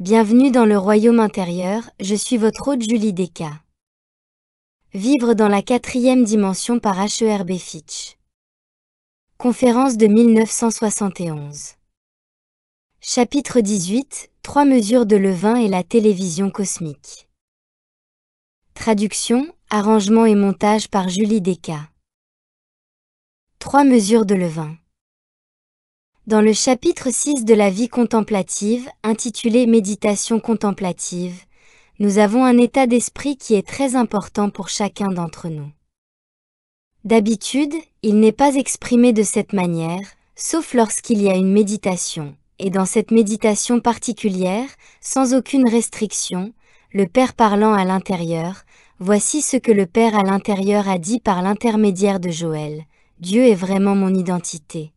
Bienvenue dans le royaume intérieur, je suis votre hôte Julie Deca. Vivre dans la quatrième dimension par H.E.R.B. Fitch. Conférence de 1971. Chapitre 18 Trois mesures de levain et la télévision cosmique. Traduction, arrangement et montage par Julie Deca. Trois mesures de levain. Dans le chapitre 6 de la vie contemplative, intitulé Méditation contemplative, nous avons un état d'esprit qui est très important pour chacun d'entre nous. D'habitude, il n'est pas exprimé de cette manière, sauf lorsqu'il y a une méditation, et dans cette méditation particulière, sans aucune restriction, le Père parlant à l'intérieur, voici ce que le Père à l'intérieur a dit par l'intermédiaire de Joël. Dieu est vraiment mon identité.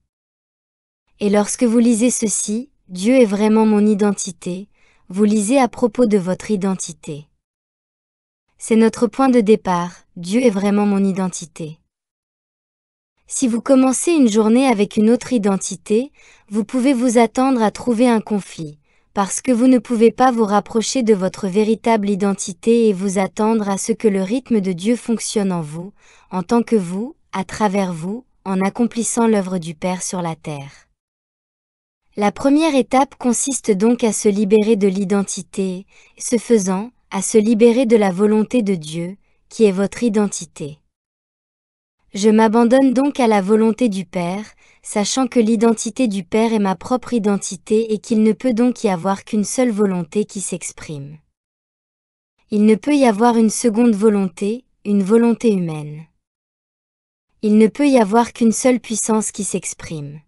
Et lorsque vous lisez ceci, Dieu est vraiment mon identité, vous lisez à propos de votre identité. C'est notre point de départ, Dieu est vraiment mon identité. Si vous commencez une journée avec une autre identité, vous pouvez vous attendre à trouver un conflit, parce que vous ne pouvez pas vous rapprocher de votre véritable identité et vous attendre à ce que le rythme de Dieu fonctionne en vous, en tant que vous, à travers vous, en accomplissant l'œuvre du Père sur la terre. La première étape consiste donc à se libérer de l'identité, ce faisant, à se libérer de la volonté de Dieu, qui est votre identité. Je m'abandonne donc à la volonté du Père, sachant que l'identité du Père est ma propre identité et qu'il ne peut donc y avoir qu'une seule volonté qui s'exprime. Il ne peut y avoir une seconde volonté, une volonté humaine. Il ne peut y avoir qu'une seule puissance qui s'exprime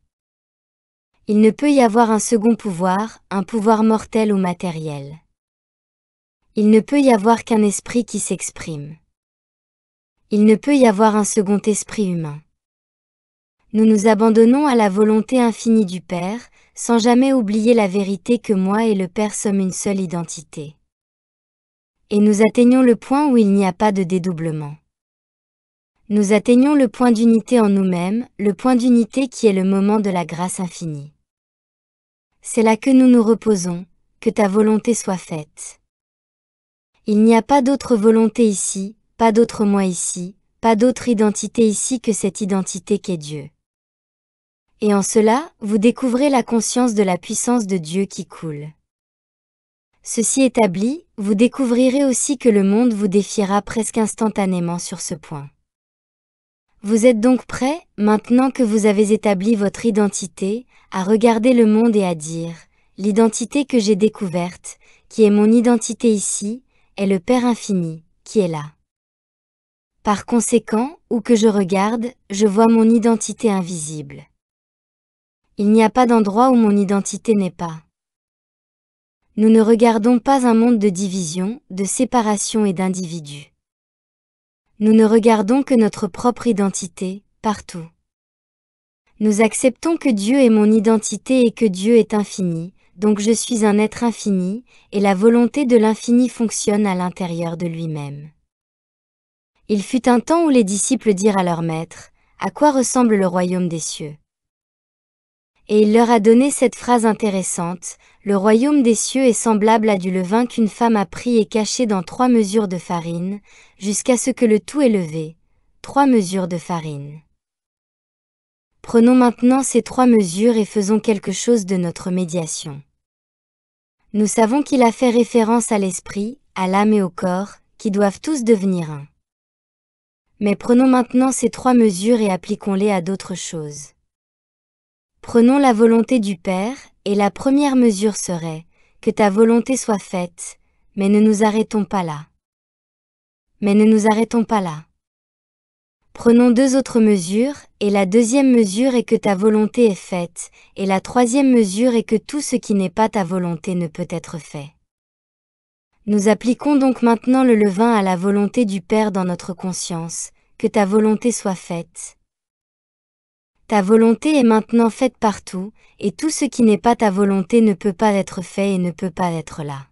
il ne peut y avoir un second pouvoir, un pouvoir mortel ou matériel. Il ne peut y avoir qu'un esprit qui s'exprime. Il ne peut y avoir un second esprit humain. Nous nous abandonnons à la volonté infinie du Père, sans jamais oublier la vérité que moi et le Père sommes une seule identité. Et nous atteignons le point où il n'y a pas de dédoublement nous atteignons le point d'unité en nous-mêmes, le point d'unité qui est le moment de la grâce infinie. C'est là que nous nous reposons, que ta volonté soit faite. Il n'y a pas d'autre volonté ici, pas d'autre moi ici, pas d'autre identité ici que cette identité qu'est Dieu. Et en cela, vous découvrez la conscience de la puissance de Dieu qui coule. Ceci établi, vous découvrirez aussi que le monde vous défiera presque instantanément sur ce point. Vous êtes donc prêt, maintenant que vous avez établi votre identité, à regarder le monde et à dire ⁇ L'identité que j'ai découverte, qui est mon identité ici, est le Père infini, qui est là ⁇ Par conséquent, où que je regarde, je vois mon identité invisible. Il n'y a pas d'endroit où mon identité n'est pas. Nous ne regardons pas un monde de division, de séparation et d'individus. Nous ne regardons que notre propre identité, partout. Nous acceptons que Dieu est mon identité et que Dieu est infini, donc je suis un être infini, et la volonté de l'infini fonctionne à l'intérieur de lui-même. Il fut un temps où les disciples dirent à leur maître, À quoi ressemble le royaume des cieux Et il leur a donné cette phrase intéressante, le royaume des cieux est semblable à du levain qu'une femme a pris et caché dans trois mesures de farine, jusqu'à ce que le tout est levé. Trois mesures de farine. Prenons maintenant ces trois mesures et faisons quelque chose de notre médiation. Nous savons qu'il a fait référence à l'esprit, à l'âme et au corps, qui doivent tous devenir un. Mais prenons maintenant ces trois mesures et appliquons-les à d'autres choses. Prenons la volonté du Père, et la première mesure serait, que ta volonté soit faite, mais ne nous arrêtons pas là. Mais ne nous arrêtons pas là. Prenons deux autres mesures, et la deuxième mesure est que ta volonté est faite, et la troisième mesure est que tout ce qui n'est pas ta volonté ne peut être fait. Nous appliquons donc maintenant le levain à la volonté du Père dans notre conscience, que ta volonté soit faite, ta volonté est maintenant faite partout, et tout ce qui n'est pas ta volonté ne peut pas être fait et ne peut pas être là.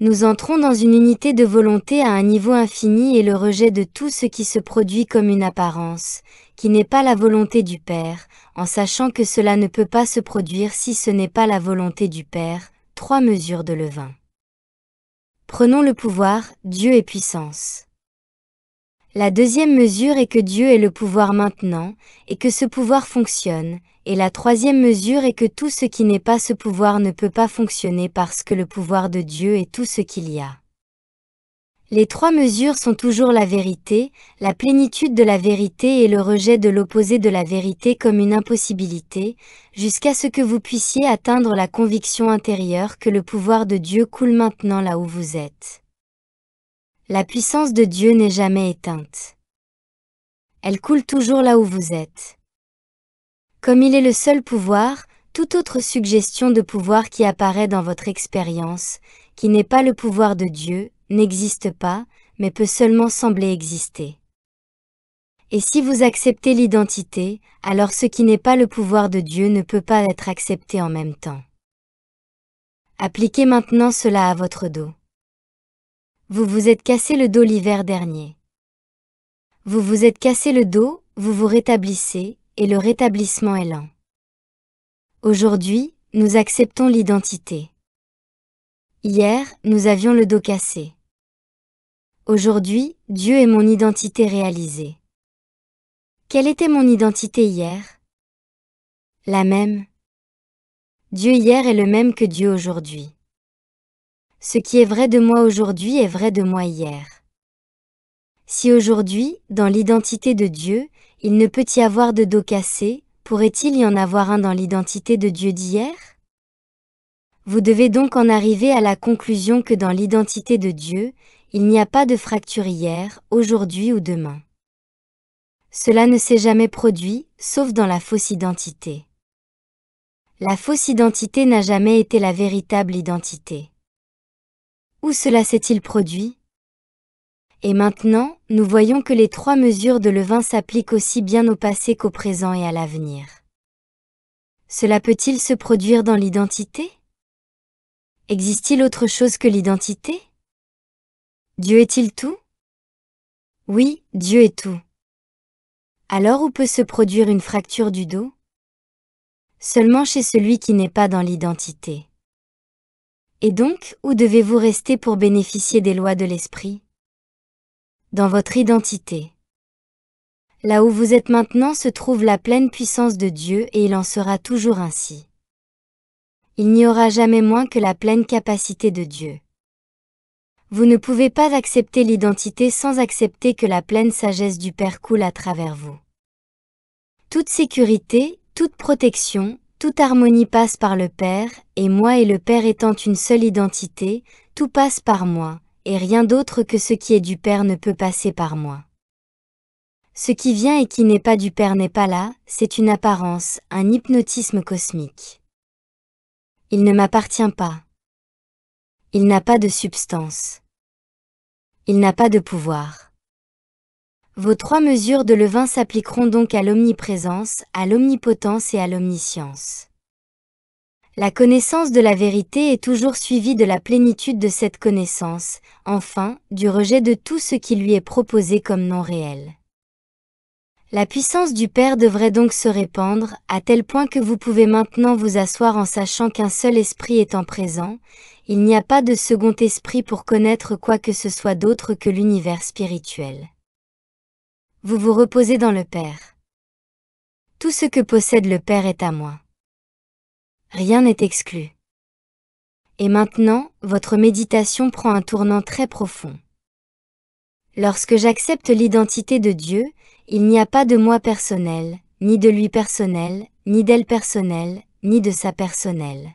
Nous entrons dans une unité de volonté à un niveau infini et le rejet de tout ce qui se produit comme une apparence, qui n'est pas la volonté du Père, en sachant que cela ne peut pas se produire si ce n'est pas la volonté du Père. Trois mesures de levain. Prenons le pouvoir, Dieu et puissance. La deuxième mesure est que Dieu est le pouvoir maintenant, et que ce pouvoir fonctionne, et la troisième mesure est que tout ce qui n'est pas ce pouvoir ne peut pas fonctionner parce que le pouvoir de Dieu est tout ce qu'il y a. Les trois mesures sont toujours la vérité, la plénitude de la vérité et le rejet de l'opposé de la vérité comme une impossibilité, jusqu'à ce que vous puissiez atteindre la conviction intérieure que le pouvoir de Dieu coule maintenant là où vous êtes. La puissance de Dieu n'est jamais éteinte. Elle coule toujours là où vous êtes. Comme il est le seul pouvoir, toute autre suggestion de pouvoir qui apparaît dans votre expérience, qui n'est pas le pouvoir de Dieu, n'existe pas, mais peut seulement sembler exister. Et si vous acceptez l'identité, alors ce qui n'est pas le pouvoir de Dieu ne peut pas être accepté en même temps. Appliquez maintenant cela à votre dos. Vous vous êtes cassé le dos l'hiver dernier. Vous vous êtes cassé le dos, vous vous rétablissez, et le rétablissement est lent. Aujourd'hui, nous acceptons l'identité. Hier, nous avions le dos cassé. Aujourd'hui, Dieu est mon identité réalisée. Quelle était mon identité hier La même. Dieu hier est le même que Dieu aujourd'hui. Ce qui est vrai de moi aujourd'hui est vrai de moi hier. Si aujourd'hui, dans l'identité de Dieu, il ne peut y avoir de dos cassé, pourrait-il y en avoir un dans l'identité de Dieu d'hier Vous devez donc en arriver à la conclusion que dans l'identité de Dieu, il n'y a pas de fracture hier, aujourd'hui ou demain. Cela ne s'est jamais produit, sauf dans la fausse identité. La fausse identité n'a jamais été la véritable identité. Où cela s'est-il produit Et maintenant, nous voyons que les trois mesures de levain s'appliquent aussi bien au passé qu'au présent et à l'avenir. Cela peut-il se produire dans l'identité Existe-t-il autre chose que l'identité Dieu est-il tout Oui, Dieu est tout. Alors où peut se produire une fracture du dos Seulement chez celui qui n'est pas dans l'identité. Et donc, où devez-vous rester pour bénéficier des lois de l'esprit Dans votre identité. Là où vous êtes maintenant se trouve la pleine puissance de Dieu et il en sera toujours ainsi. Il n'y aura jamais moins que la pleine capacité de Dieu. Vous ne pouvez pas accepter l'identité sans accepter que la pleine sagesse du Père coule à travers vous. Toute sécurité, toute protection, toute harmonie passe par le Père, et moi et le Père étant une seule identité, tout passe par moi, et rien d'autre que ce qui est du Père ne peut passer par moi. Ce qui vient et qui n'est pas du Père n'est pas là, c'est une apparence, un hypnotisme cosmique. Il ne m'appartient pas. Il n'a pas de substance. Il n'a pas de pouvoir. Vos trois mesures de levain s'appliqueront donc à l'omniprésence, à l'omnipotence et à l'omniscience. La connaissance de la vérité est toujours suivie de la plénitude de cette connaissance, enfin, du rejet de tout ce qui lui est proposé comme non réel. La puissance du Père devrait donc se répandre, à tel point que vous pouvez maintenant vous asseoir en sachant qu'un seul esprit étant présent, il n'y a pas de second esprit pour connaître quoi que ce soit d'autre que l'univers spirituel vous vous reposez dans le Père. Tout ce que possède le Père est à moi. Rien n'est exclu. Et maintenant, votre méditation prend un tournant très profond. Lorsque j'accepte l'identité de Dieu, il n'y a pas de moi personnel, ni de lui personnel, ni d'elle personnelle, ni de sa personnelle.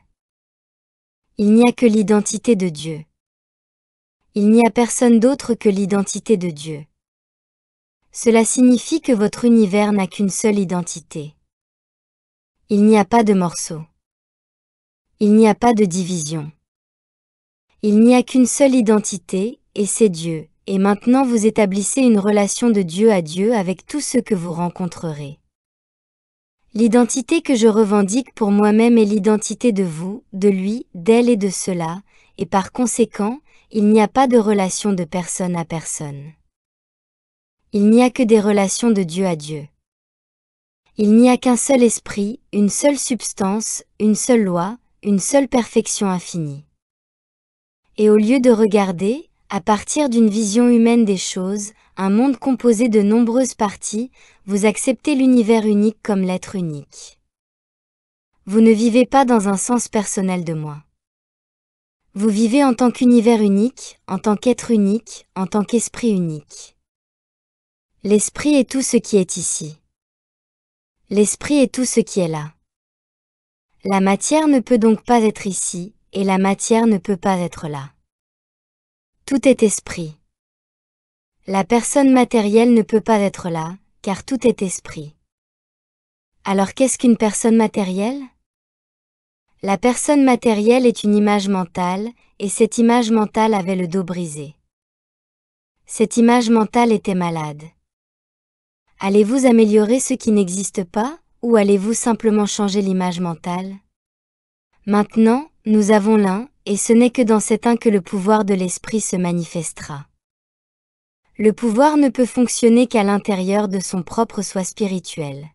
Il n'y a que l'identité de Dieu. Il n'y a personne d'autre que l'identité de Dieu. Cela signifie que votre univers n'a qu'une seule identité. Il n'y a pas de morceaux. Il n'y a pas de division. Il n'y a qu'une seule identité, et c'est Dieu, et maintenant vous établissez une relation de Dieu à Dieu avec tous ceux que vous rencontrerez. L'identité que je revendique pour moi-même est l'identité de vous, de lui, d'elle et de cela, et par conséquent, il n'y a pas de relation de personne à personne. Il n'y a que des relations de Dieu à Dieu. Il n'y a qu'un seul esprit, une seule substance, une seule loi, une seule perfection infinie. Et au lieu de regarder, à partir d'une vision humaine des choses, un monde composé de nombreuses parties, vous acceptez l'univers unique comme l'être unique. Vous ne vivez pas dans un sens personnel de moi. Vous vivez en tant qu'univers unique, en tant qu'être unique, en tant qu'esprit unique. L'esprit est tout ce qui est ici. L'esprit est tout ce qui est là. La matière ne peut donc pas être ici, et la matière ne peut pas être là. Tout est esprit. La personne matérielle ne peut pas être là, car tout est esprit. Alors qu'est-ce qu'une personne matérielle La personne matérielle est une image mentale, et cette image mentale avait le dos brisé. Cette image mentale était malade. Allez-vous améliorer ce qui n'existe pas ou allez-vous simplement changer l'image mentale Maintenant, nous avons l'un, et ce n'est que dans cet un que le pouvoir de l'esprit se manifestera. Le pouvoir ne peut fonctionner qu'à l'intérieur de son propre soi spirituel.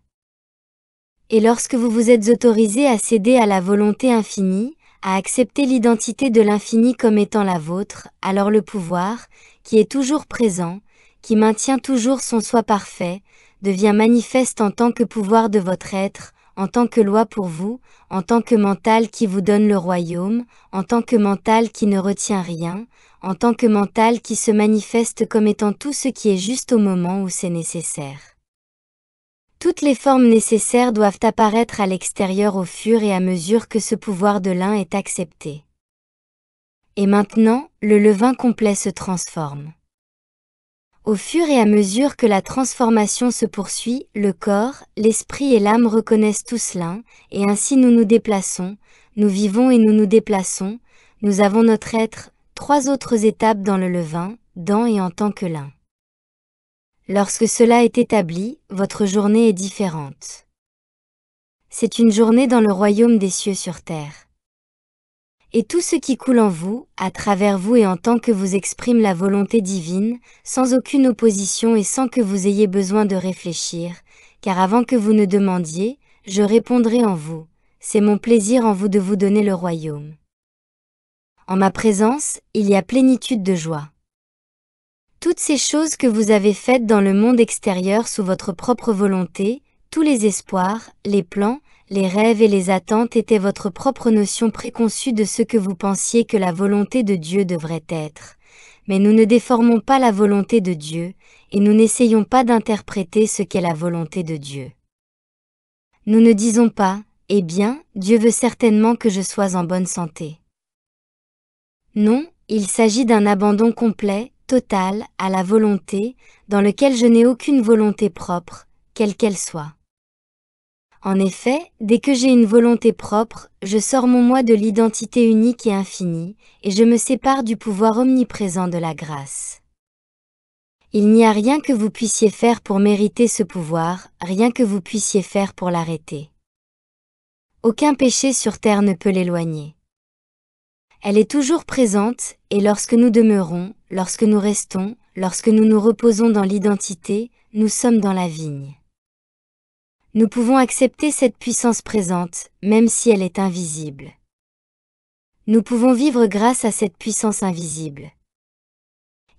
Et lorsque vous vous êtes autorisé à céder à la volonté infinie, à accepter l'identité de l'infini comme étant la vôtre, alors le pouvoir, qui est toujours présent, qui maintient toujours son soi parfait, devient manifeste en tant que pouvoir de votre être, en tant que loi pour vous, en tant que mental qui vous donne le royaume, en tant que mental qui ne retient rien, en tant que mental qui se manifeste comme étant tout ce qui est juste au moment où c'est nécessaire. Toutes les formes nécessaires doivent apparaître à l'extérieur au fur et à mesure que ce pouvoir de l'un est accepté. Et maintenant, le levain complet se transforme. Au fur et à mesure que la transformation se poursuit, le corps, l'esprit et l'âme reconnaissent tous l'un, et ainsi nous nous déplaçons, nous vivons et nous nous déplaçons, nous avons notre être, trois autres étapes dans le levain, dans et en tant que l'un. Lorsque cela est établi, votre journée est différente. C'est une journée dans le royaume des cieux sur terre et tout ce qui coule en vous, à travers vous et en tant que vous exprime la volonté divine, sans aucune opposition et sans que vous ayez besoin de réfléchir, car avant que vous ne demandiez, je répondrai en vous. C'est mon plaisir en vous de vous donner le royaume. En ma présence, il y a plénitude de joie. Toutes ces choses que vous avez faites dans le monde extérieur sous votre propre volonté, tous les espoirs, les plans, les rêves et les attentes étaient votre propre notion préconçue de ce que vous pensiez que la volonté de Dieu devrait être. Mais nous ne déformons pas la volonté de Dieu, et nous n'essayons pas d'interpréter ce qu'est la volonté de Dieu. Nous ne disons pas, Eh bien, Dieu veut certainement que je sois en bonne santé. Non, il s'agit d'un abandon complet, total, à la volonté, dans lequel je n'ai aucune volonté propre, quelle qu'elle soit. En effet, dès que j'ai une volonté propre, je sors mon moi de l'identité unique et infinie, et je me sépare du pouvoir omniprésent de la grâce. Il n'y a rien que vous puissiez faire pour mériter ce pouvoir, rien que vous puissiez faire pour l'arrêter. Aucun péché sur terre ne peut l'éloigner. Elle est toujours présente, et lorsque nous demeurons, lorsque nous restons, lorsque nous nous reposons dans l'identité, nous sommes dans la vigne nous pouvons accepter cette puissance présente, même si elle est invisible. Nous pouvons vivre grâce à cette puissance invisible.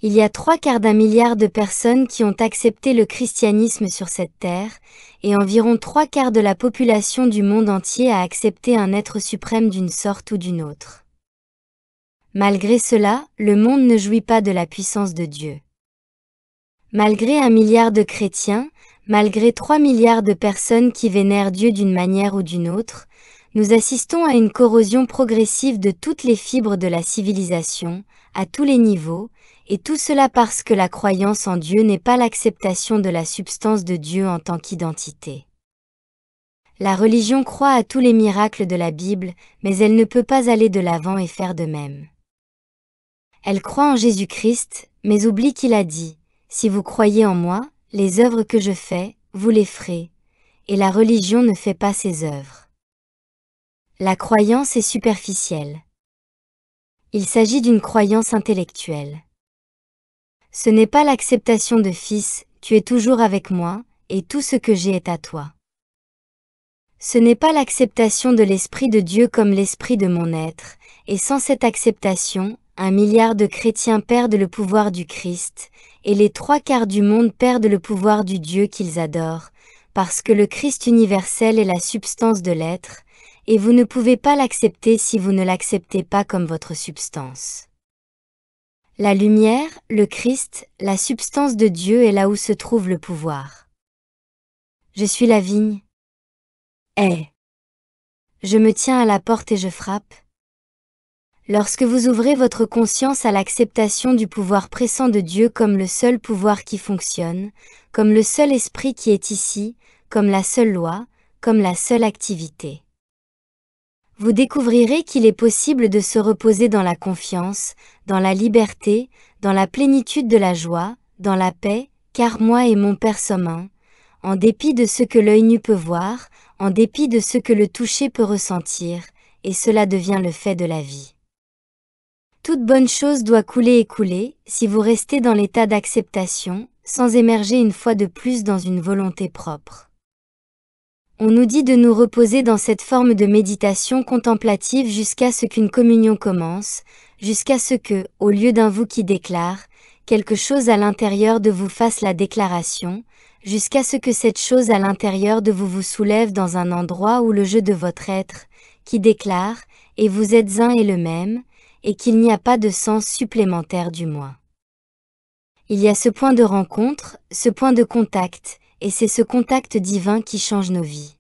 Il y a trois quarts d'un milliard de personnes qui ont accepté le christianisme sur cette terre, et environ trois quarts de la population du monde entier a accepté un être suprême d'une sorte ou d'une autre. Malgré cela, le monde ne jouit pas de la puissance de Dieu. Malgré un milliard de chrétiens, Malgré trois milliards de personnes qui vénèrent Dieu d'une manière ou d'une autre, nous assistons à une corrosion progressive de toutes les fibres de la civilisation, à tous les niveaux, et tout cela parce que la croyance en Dieu n'est pas l'acceptation de la substance de Dieu en tant qu'identité. La religion croit à tous les miracles de la Bible, mais elle ne peut pas aller de l'avant et faire de même. Elle croit en Jésus-Christ, mais oublie qu'il a dit, Si vous croyez en moi, les œuvres que je fais, vous les ferez, et la religion ne fait pas ses œuvres. La croyance est superficielle. Il s'agit d'une croyance intellectuelle. Ce n'est pas l'acceptation de Fils, tu es toujours avec moi, et tout ce que j'ai est à toi. Ce n'est pas l'acceptation de l'Esprit de Dieu comme l'Esprit de mon être, et sans cette acceptation, un milliard de chrétiens perdent le pouvoir du Christ, et les trois quarts du monde perdent le pouvoir du Dieu qu'ils adorent, parce que le Christ universel est la substance de l'être, et vous ne pouvez pas l'accepter si vous ne l'acceptez pas comme votre substance. La lumière, le Christ, la substance de Dieu est là où se trouve le pouvoir. Je suis la vigne. Eh. Je me tiens à la porte et je frappe. Lorsque vous ouvrez votre conscience à l'acceptation du pouvoir pressant de Dieu comme le seul pouvoir qui fonctionne, comme le seul esprit qui est ici, comme la seule loi, comme la seule activité. Vous découvrirez qu'il est possible de se reposer dans la confiance, dans la liberté, dans la plénitude de la joie, dans la paix, car moi et mon Père sommes en dépit de ce que l'œil nu peut voir, en dépit de ce que le toucher peut ressentir, et cela devient le fait de la vie. Toute bonne chose doit couler et couler, si vous restez dans l'état d'acceptation, sans émerger une fois de plus dans une volonté propre. On nous dit de nous reposer dans cette forme de méditation contemplative jusqu'à ce qu'une communion commence, jusqu'à ce que, au lieu d'un vous qui déclare, quelque chose à l'intérieur de vous fasse la déclaration, jusqu'à ce que cette chose à l'intérieur de vous vous soulève dans un endroit où le jeu de votre être, qui déclare, et vous êtes un et le même, et qu'il n'y a pas de sens supplémentaire du moi. Il y a ce point de rencontre, ce point de contact, et c'est ce contact divin qui change nos vies.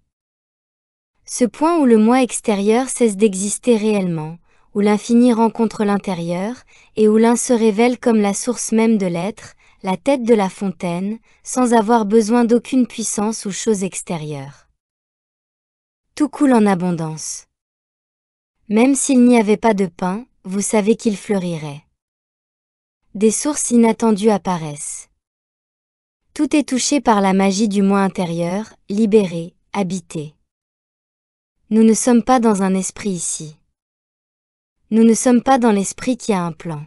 Ce point où le moi extérieur cesse d'exister réellement, où l'infini rencontre l'intérieur, et où l'un se révèle comme la source même de l'être, la tête de la fontaine, sans avoir besoin d'aucune puissance ou chose extérieure. Tout coule en abondance. Même s'il n'y avait pas de pain, vous savez qu'il fleurirait. Des sources inattendues apparaissent. Tout est touché par la magie du moi intérieur, libéré, habité. Nous ne sommes pas dans un esprit ici. Nous ne sommes pas dans l'esprit qui a un plan.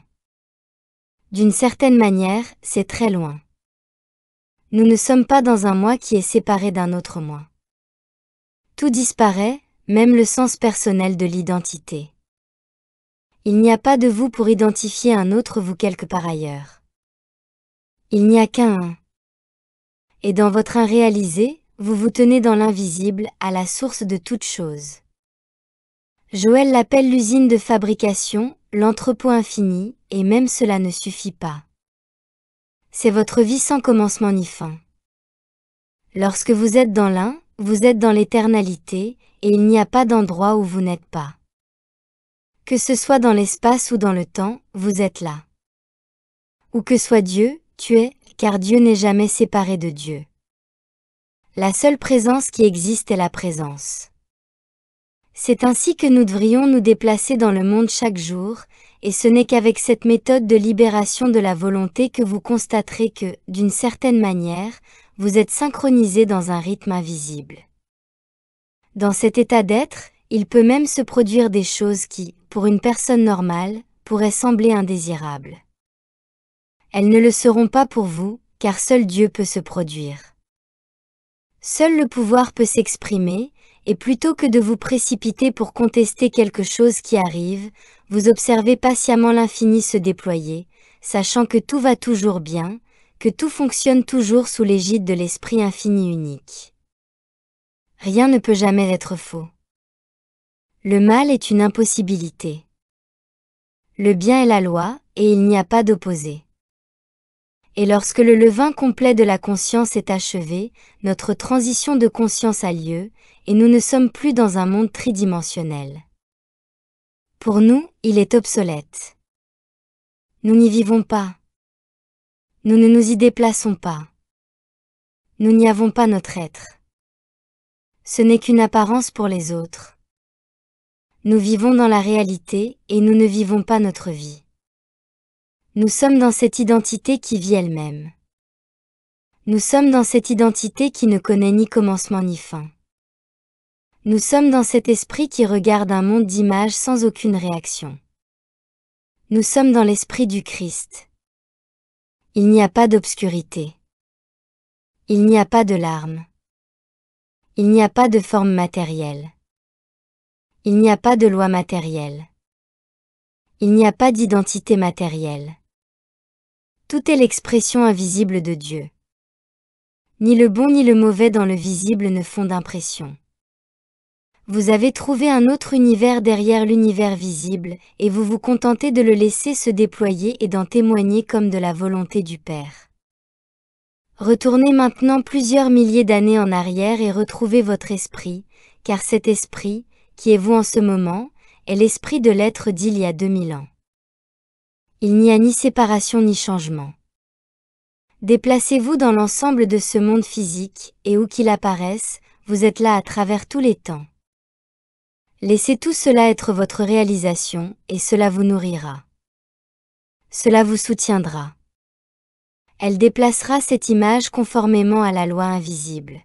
D'une certaine manière, c'est très loin. Nous ne sommes pas dans un moi qui est séparé d'un autre moi. Tout disparaît, même le sens personnel de l'identité. Il n'y a pas de vous pour identifier un autre vous quelque part ailleurs. Il n'y a qu'un. Et dans votre réalisé, vous vous tenez dans l'invisible, à la source de toute chose. Joël l'appelle l'usine de fabrication, l'entrepôt infini, et même cela ne suffit pas. C'est votre vie sans commencement ni fin. Lorsque vous êtes dans l'un, vous êtes dans l'éternalité, et il n'y a pas d'endroit où vous n'êtes pas. Que ce soit dans l'espace ou dans le temps, vous êtes là. Ou que soit Dieu, tu es, car Dieu n'est jamais séparé de Dieu. La seule présence qui existe est la présence. C'est ainsi que nous devrions nous déplacer dans le monde chaque jour, et ce n'est qu'avec cette méthode de libération de la volonté que vous constaterez que, d'une certaine manière, vous êtes synchronisé dans un rythme invisible. Dans cet état d'être, il peut même se produire des choses qui, pour une personne normale, pourraient sembler indésirables. Elles ne le seront pas pour vous, car seul Dieu peut se produire. Seul le pouvoir peut s'exprimer, et plutôt que de vous précipiter pour contester quelque chose qui arrive, vous observez patiemment l'infini se déployer, sachant que tout va toujours bien, que tout fonctionne toujours sous l'égide de l'Esprit infini unique. Rien ne peut jamais être faux. Le mal est une impossibilité. Le bien est la loi, et il n'y a pas d'opposé. Et lorsque le levain complet de la conscience est achevé, notre transition de conscience a lieu, et nous ne sommes plus dans un monde tridimensionnel. Pour nous, il est obsolète. Nous n'y vivons pas. Nous ne nous y déplaçons pas. Nous n'y avons pas notre être. Ce n'est qu'une apparence pour les autres. Nous vivons dans la réalité et nous ne vivons pas notre vie. Nous sommes dans cette identité qui vit elle-même. Nous sommes dans cette identité qui ne connaît ni commencement ni fin. Nous sommes dans cet esprit qui regarde un monde d'images sans aucune réaction. Nous sommes dans l'esprit du Christ. Il n'y a pas d'obscurité. Il n'y a pas de larmes. Il n'y a pas de forme matérielle. Il n'y a pas de loi matérielle. Il n'y a pas d'identité matérielle. Tout est l'expression invisible de Dieu. Ni le bon ni le mauvais dans le visible ne font d'impression. Vous avez trouvé un autre univers derrière l'univers visible, et vous vous contentez de le laisser se déployer et d'en témoigner comme de la volonté du Père. Retournez maintenant plusieurs milliers d'années en arrière et retrouvez votre esprit, car cet esprit, qui est vous en ce moment, est l'esprit de l'être d'il y a 2000 ans. Il n'y a ni séparation ni changement. Déplacez-vous dans l'ensemble de ce monde physique, et où qu'il apparaisse, vous êtes là à travers tous les temps. Laissez tout cela être votre réalisation, et cela vous nourrira. Cela vous soutiendra. Elle déplacera cette image conformément à la loi invisible.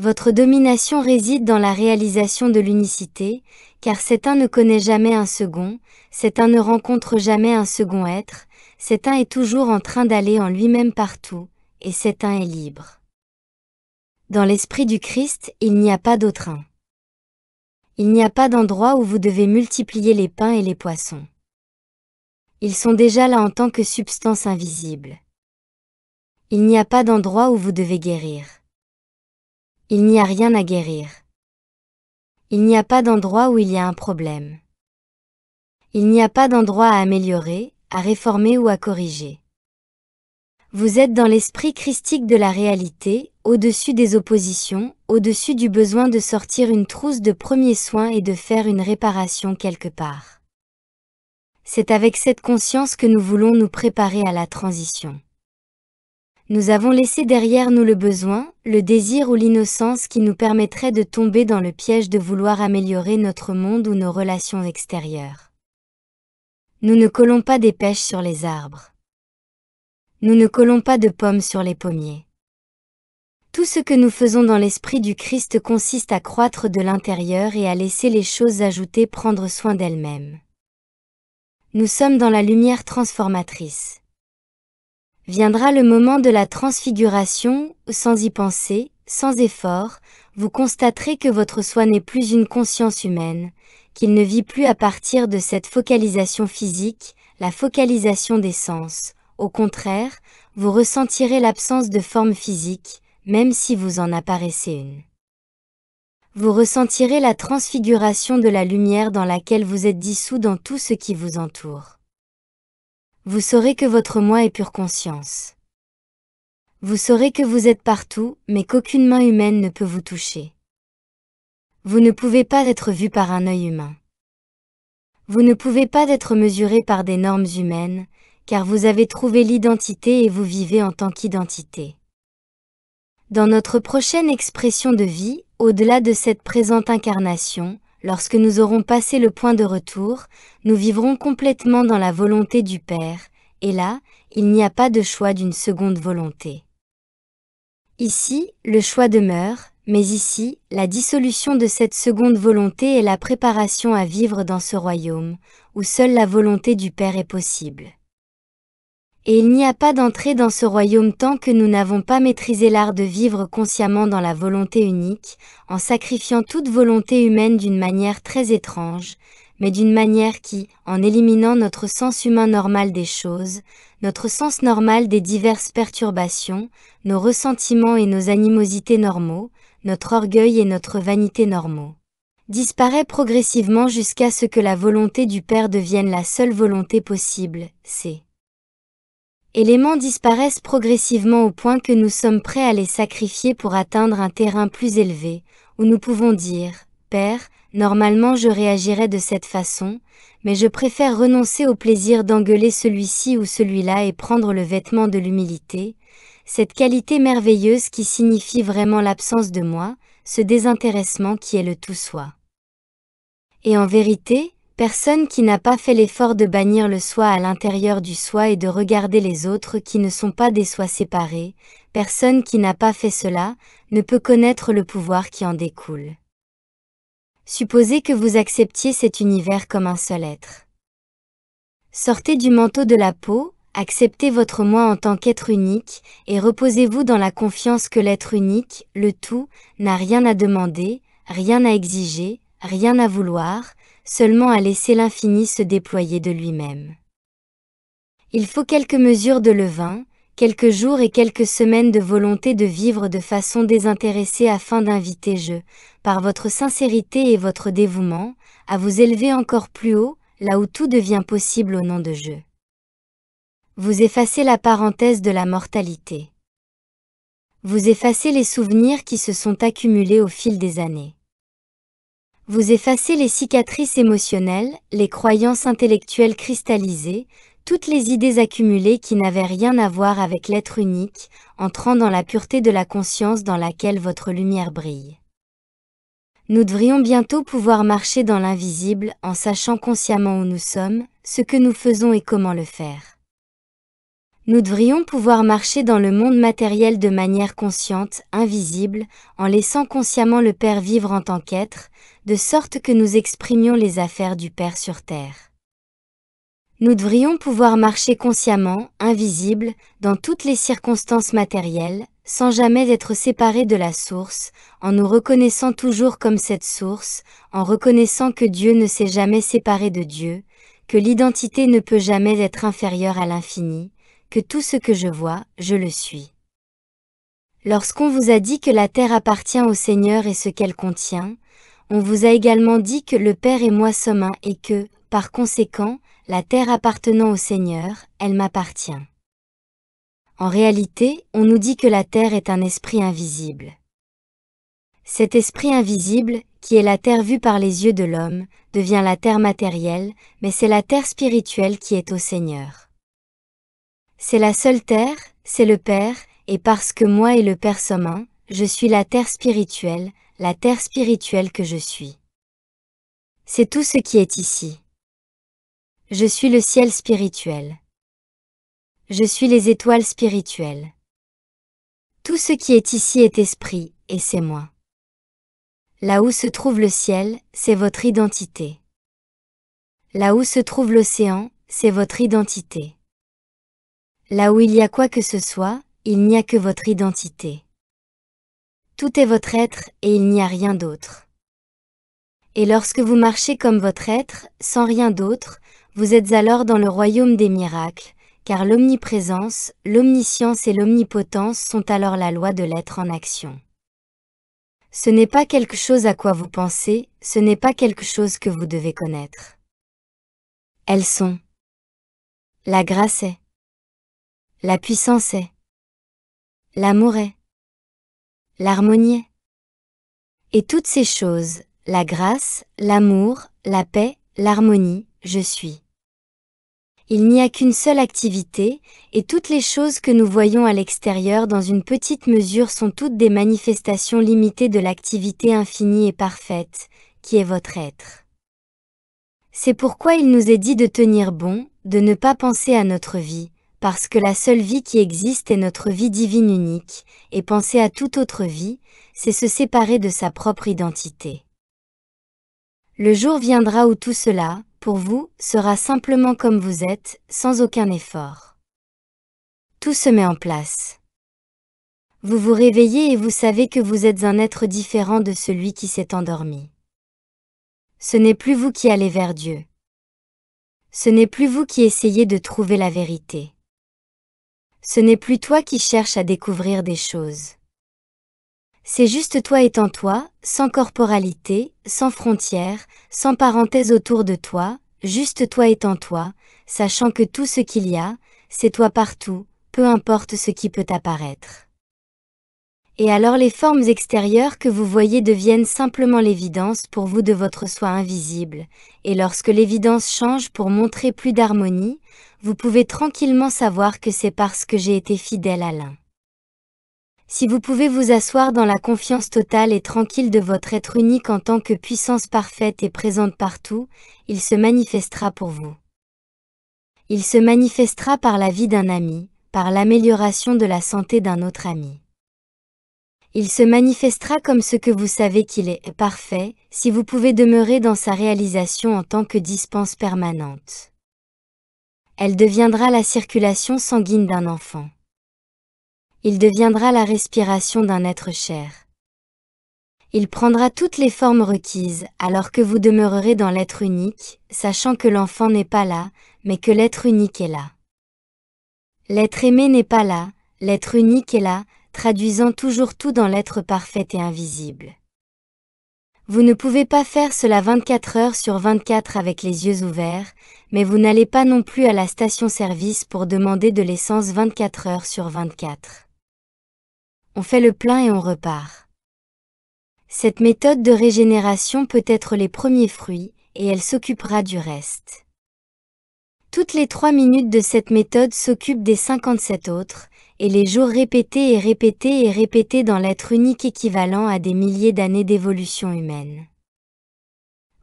Votre domination réside dans la réalisation de l'unicité, car cet un ne connaît jamais un second, cet un ne rencontre jamais un second être, cet un est toujours en train d'aller en lui-même partout, et cet un est libre. Dans l'esprit du Christ, il n'y a pas d'autre un. Il n'y a pas d'endroit où vous devez multiplier les pains et les poissons. Ils sont déjà là en tant que substance invisible. Il n'y a pas d'endroit où vous devez guérir. Il n'y a rien à guérir. Il n'y a pas d'endroit où il y a un problème. Il n'y a pas d'endroit à améliorer, à réformer ou à corriger. Vous êtes dans l'esprit christique de la réalité, au-dessus des oppositions, au-dessus du besoin de sortir une trousse de premiers soins et de faire une réparation quelque part. C'est avec cette conscience que nous voulons nous préparer à la transition nous avons laissé derrière nous le besoin, le désir ou l'innocence qui nous permettrait de tomber dans le piège de vouloir améliorer notre monde ou nos relations extérieures. Nous ne collons pas des pêches sur les arbres. Nous ne collons pas de pommes sur les pommiers. Tout ce que nous faisons dans l'esprit du Christ consiste à croître de l'intérieur et à laisser les choses ajoutées prendre soin d'elles-mêmes. Nous sommes dans la lumière transformatrice. Viendra le moment de la transfiguration, sans y penser, sans effort, vous constaterez que votre soi n'est plus une conscience humaine, qu'il ne vit plus à partir de cette focalisation physique, la focalisation des sens. Au contraire, vous ressentirez l'absence de forme physique, même si vous en apparaissez une. Vous ressentirez la transfiguration de la lumière dans laquelle vous êtes dissous dans tout ce qui vous entoure. Vous saurez que votre moi est pure conscience. Vous saurez que vous êtes partout, mais qu'aucune main humaine ne peut vous toucher. Vous ne pouvez pas être vu par un œil humain. Vous ne pouvez pas être mesuré par des normes humaines, car vous avez trouvé l'identité et vous vivez en tant qu'identité. Dans notre prochaine expression de vie, au-delà de cette présente incarnation, lorsque nous aurons passé le point de retour, nous vivrons complètement dans la volonté du Père, et là, il n'y a pas de choix d'une seconde volonté. Ici, le choix demeure, mais ici, la dissolution de cette seconde volonté est la préparation à vivre dans ce royaume, où seule la volonté du Père est possible et il n'y a pas d'entrée dans ce royaume tant que nous n'avons pas maîtrisé l'art de vivre consciemment dans la volonté unique, en sacrifiant toute volonté humaine d'une manière très étrange, mais d'une manière qui, en éliminant notre sens humain normal des choses, notre sens normal des diverses perturbations, nos ressentiments et nos animosités normaux, notre orgueil et notre vanité normaux, disparaît progressivement jusqu'à ce que la volonté du Père devienne la seule volonté possible, c'est Éléments disparaissent progressivement au point que nous sommes prêts à les sacrifier pour atteindre un terrain plus élevé, où nous pouvons dire, Père, normalement je réagirais de cette façon, mais je préfère renoncer au plaisir d'engueuler celui-ci ou celui-là et prendre le vêtement de l'humilité, cette qualité merveilleuse qui signifie vraiment l'absence de moi, ce désintéressement qui est le tout soi. Et en vérité, Personne qui n'a pas fait l'effort de bannir le soi à l'intérieur du soi et de regarder les autres qui ne sont pas des soi séparés, personne qui n'a pas fait cela, ne peut connaître le pouvoir qui en découle. Supposez que vous acceptiez cet univers comme un seul être. Sortez du manteau de la peau, acceptez votre moi en tant qu'être unique, et reposez-vous dans la confiance que l'être unique, le tout, n'a rien à demander, rien à exiger, rien à vouloir, seulement à laisser l'infini se déployer de lui-même. Il faut quelques mesures de levain, quelques jours et quelques semaines de volonté de vivre de façon désintéressée afin d'inviter je, par votre sincérité et votre dévouement, à vous élever encore plus haut, là où tout devient possible au nom de je. Vous effacez la parenthèse de la mortalité. Vous effacez les souvenirs qui se sont accumulés au fil des années. Vous effacez les cicatrices émotionnelles, les croyances intellectuelles cristallisées, toutes les idées accumulées qui n'avaient rien à voir avec l'être unique, entrant dans la pureté de la conscience dans laquelle votre lumière brille. Nous devrions bientôt pouvoir marcher dans l'invisible en sachant consciemment où nous sommes, ce que nous faisons et comment le faire. Nous devrions pouvoir marcher dans le monde matériel de manière consciente, invisible, en laissant consciemment le Père vivre en tant qu'être, de sorte que nous exprimions les affaires du Père sur terre. Nous devrions pouvoir marcher consciemment, invisible, dans toutes les circonstances matérielles, sans jamais être séparés de la source, en nous reconnaissant toujours comme cette source, en reconnaissant que Dieu ne s'est jamais séparé de Dieu, que l'identité ne peut jamais être inférieure à l'infini, que tout ce que je vois, je le suis. Lorsqu'on vous a dit que la terre appartient au Seigneur et ce qu'elle contient, on vous a également dit que le Père et moi sommes un et que, par conséquent, la terre appartenant au Seigneur, elle m'appartient. En réalité, on nous dit que la terre est un esprit invisible. Cet esprit invisible, qui est la terre vue par les yeux de l'homme, devient la terre matérielle, mais c'est la terre spirituelle qui est au Seigneur. C'est la seule terre, c'est le Père, et parce que moi et le Père sommes un, je suis la terre spirituelle, la terre spirituelle que je suis. C'est tout ce qui est ici. Je suis le ciel spirituel. Je suis les étoiles spirituelles. Tout ce qui est ici est esprit, et c'est moi. Là où se trouve le ciel, c'est votre identité. Là où se trouve l'océan, c'est votre identité. Là où il y a quoi que ce soit, il n'y a que votre identité. Tout est votre être et il n'y a rien d'autre. Et lorsque vous marchez comme votre être, sans rien d'autre, vous êtes alors dans le royaume des miracles, car l'omniprésence, l'omniscience et l'omnipotence sont alors la loi de l'être en action. Ce n'est pas quelque chose à quoi vous pensez, ce n'est pas quelque chose que vous devez connaître. Elles sont. La grâce est. La puissance est. L'amour est l'harmonie. Et toutes ces choses, la grâce, l'amour, la paix, l'harmonie, je suis. Il n'y a qu'une seule activité, et toutes les choses que nous voyons à l'extérieur dans une petite mesure sont toutes des manifestations limitées de l'activité infinie et parfaite, qui est votre être. C'est pourquoi il nous est dit de tenir bon, de ne pas penser à notre vie, parce que la seule vie qui existe est notre vie divine unique, et penser à toute autre vie, c'est se séparer de sa propre identité. Le jour viendra où tout cela, pour vous, sera simplement comme vous êtes, sans aucun effort. Tout se met en place. Vous vous réveillez et vous savez que vous êtes un être différent de celui qui s'est endormi. Ce n'est plus vous qui allez vers Dieu. Ce n'est plus vous qui essayez de trouver la vérité ce n'est plus toi qui cherches à découvrir des choses. C'est juste toi étant toi, sans corporalité, sans frontières, sans parenthèses autour de toi, juste toi étant toi, sachant que tout ce qu'il y a, c'est toi partout, peu importe ce qui peut apparaître. Et alors les formes extérieures que vous voyez deviennent simplement l'évidence pour vous de votre soi invisible, et lorsque l'évidence change pour montrer plus d'harmonie, vous pouvez tranquillement savoir que c'est parce que j'ai été fidèle à l'un. Si vous pouvez vous asseoir dans la confiance totale et tranquille de votre être unique en tant que puissance parfaite et présente partout, il se manifestera pour vous. Il se manifestera par la vie d'un ami, par l'amélioration de la santé d'un autre ami. Il se manifestera comme ce que vous savez qu'il est parfait, si vous pouvez demeurer dans sa réalisation en tant que dispense permanente elle deviendra la circulation sanguine d'un enfant. Il deviendra la respiration d'un être cher. Il prendra toutes les formes requises alors que vous demeurerez dans l'être unique, sachant que l'enfant n'est pas là, mais que l'être unique est là. L'être aimé n'est pas là, l'être unique est là, traduisant toujours tout dans l'être parfait et invisible. Vous ne pouvez pas faire cela 24 heures sur 24 avec les yeux ouverts, mais vous n'allez pas non plus à la station-service pour demander de l'essence 24 heures sur 24. On fait le plein et on repart. Cette méthode de régénération peut être les premiers fruits, et elle s'occupera du reste. Toutes les 3 minutes de cette méthode s'occupent des 57 autres, et les jours répétés et répétés et répétés dans l'être unique équivalent à des milliers d'années d'évolution humaine.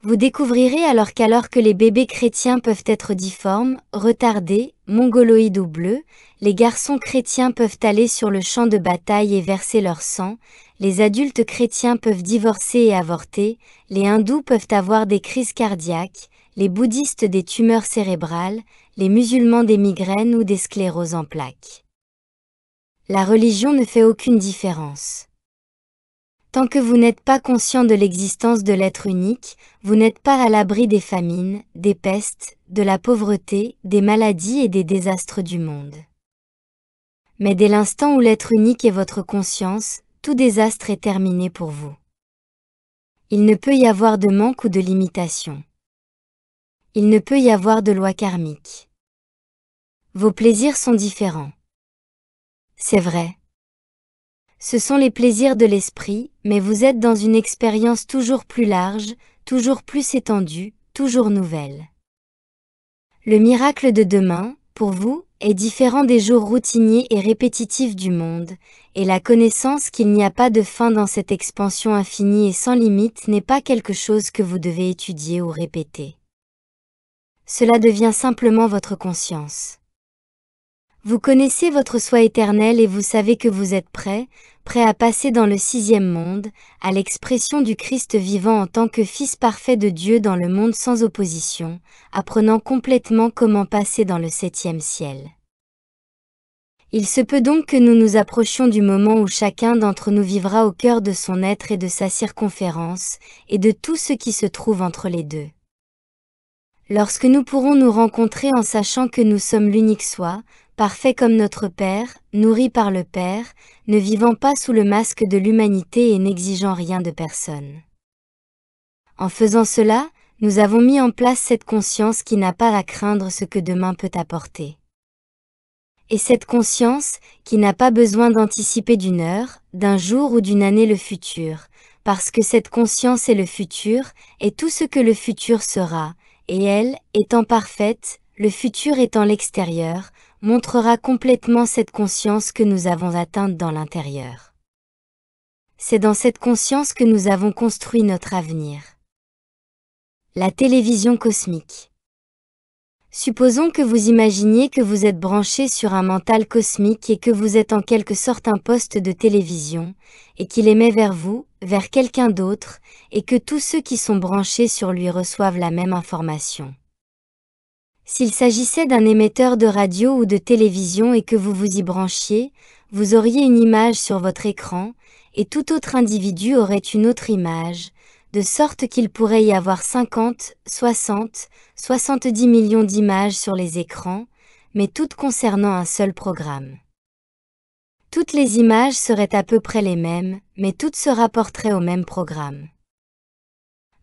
Vous découvrirez alors qu'alors que les bébés chrétiens peuvent être difformes, retardés, mongoloïdes ou bleus, les garçons chrétiens peuvent aller sur le champ de bataille et verser leur sang, les adultes chrétiens peuvent divorcer et avorter, les hindous peuvent avoir des crises cardiaques, les bouddhistes des tumeurs cérébrales, les musulmans des migraines ou des scléroses en plaques la religion ne fait aucune différence. Tant que vous n'êtes pas conscient de l'existence de l'être unique, vous n'êtes pas à l'abri des famines, des pestes, de la pauvreté, des maladies et des désastres du monde. Mais dès l'instant où l'être unique est votre conscience, tout désastre est terminé pour vous. Il ne peut y avoir de manque ou de limitation. Il ne peut y avoir de loi karmique. Vos plaisirs sont différents c'est vrai. Ce sont les plaisirs de l'esprit, mais vous êtes dans une expérience toujours plus large, toujours plus étendue, toujours nouvelle. Le miracle de demain, pour vous, est différent des jours routiniers et répétitifs du monde, et la connaissance qu'il n'y a pas de fin dans cette expansion infinie et sans limite n'est pas quelque chose que vous devez étudier ou répéter. Cela devient simplement votre conscience. Vous connaissez votre soi éternel et vous savez que vous êtes prêt, prêt à passer dans le sixième monde, à l'expression du Christ vivant en tant que Fils parfait de Dieu dans le monde sans opposition, apprenant complètement comment passer dans le septième ciel. Il se peut donc que nous nous approchions du moment où chacun d'entre nous vivra au cœur de son être et de sa circonférence, et de tout ce qui se trouve entre les deux lorsque nous pourrons nous rencontrer en sachant que nous sommes l'unique soi, parfait comme notre Père, nourri par le Père, ne vivant pas sous le masque de l'humanité et n'exigeant rien de personne. En faisant cela, nous avons mis en place cette conscience qui n'a pas à craindre ce que demain peut apporter. Et cette conscience qui n'a pas besoin d'anticiper d'une heure, d'un jour ou d'une année le futur, parce que cette conscience est le futur, et tout ce que le futur sera, et elle, étant parfaite, le futur étant l'extérieur, montrera complètement cette conscience que nous avons atteinte dans l'intérieur. C'est dans cette conscience que nous avons construit notre avenir. La télévision cosmique. Supposons que vous imaginiez que vous êtes branché sur un mental cosmique et que vous êtes en quelque sorte un poste de télévision, et qu'il émet vers vous, vers quelqu'un d'autre, et que tous ceux qui sont branchés sur lui reçoivent la même information. S'il s'agissait d'un émetteur de radio ou de télévision et que vous vous y branchiez, vous auriez une image sur votre écran, et tout autre individu aurait une autre image, de sorte qu'il pourrait y avoir 50, 60, 70 millions d'images sur les écrans, mais toutes concernant un seul programme. Toutes les images seraient à peu près les mêmes, mais toutes se rapporteraient au même programme.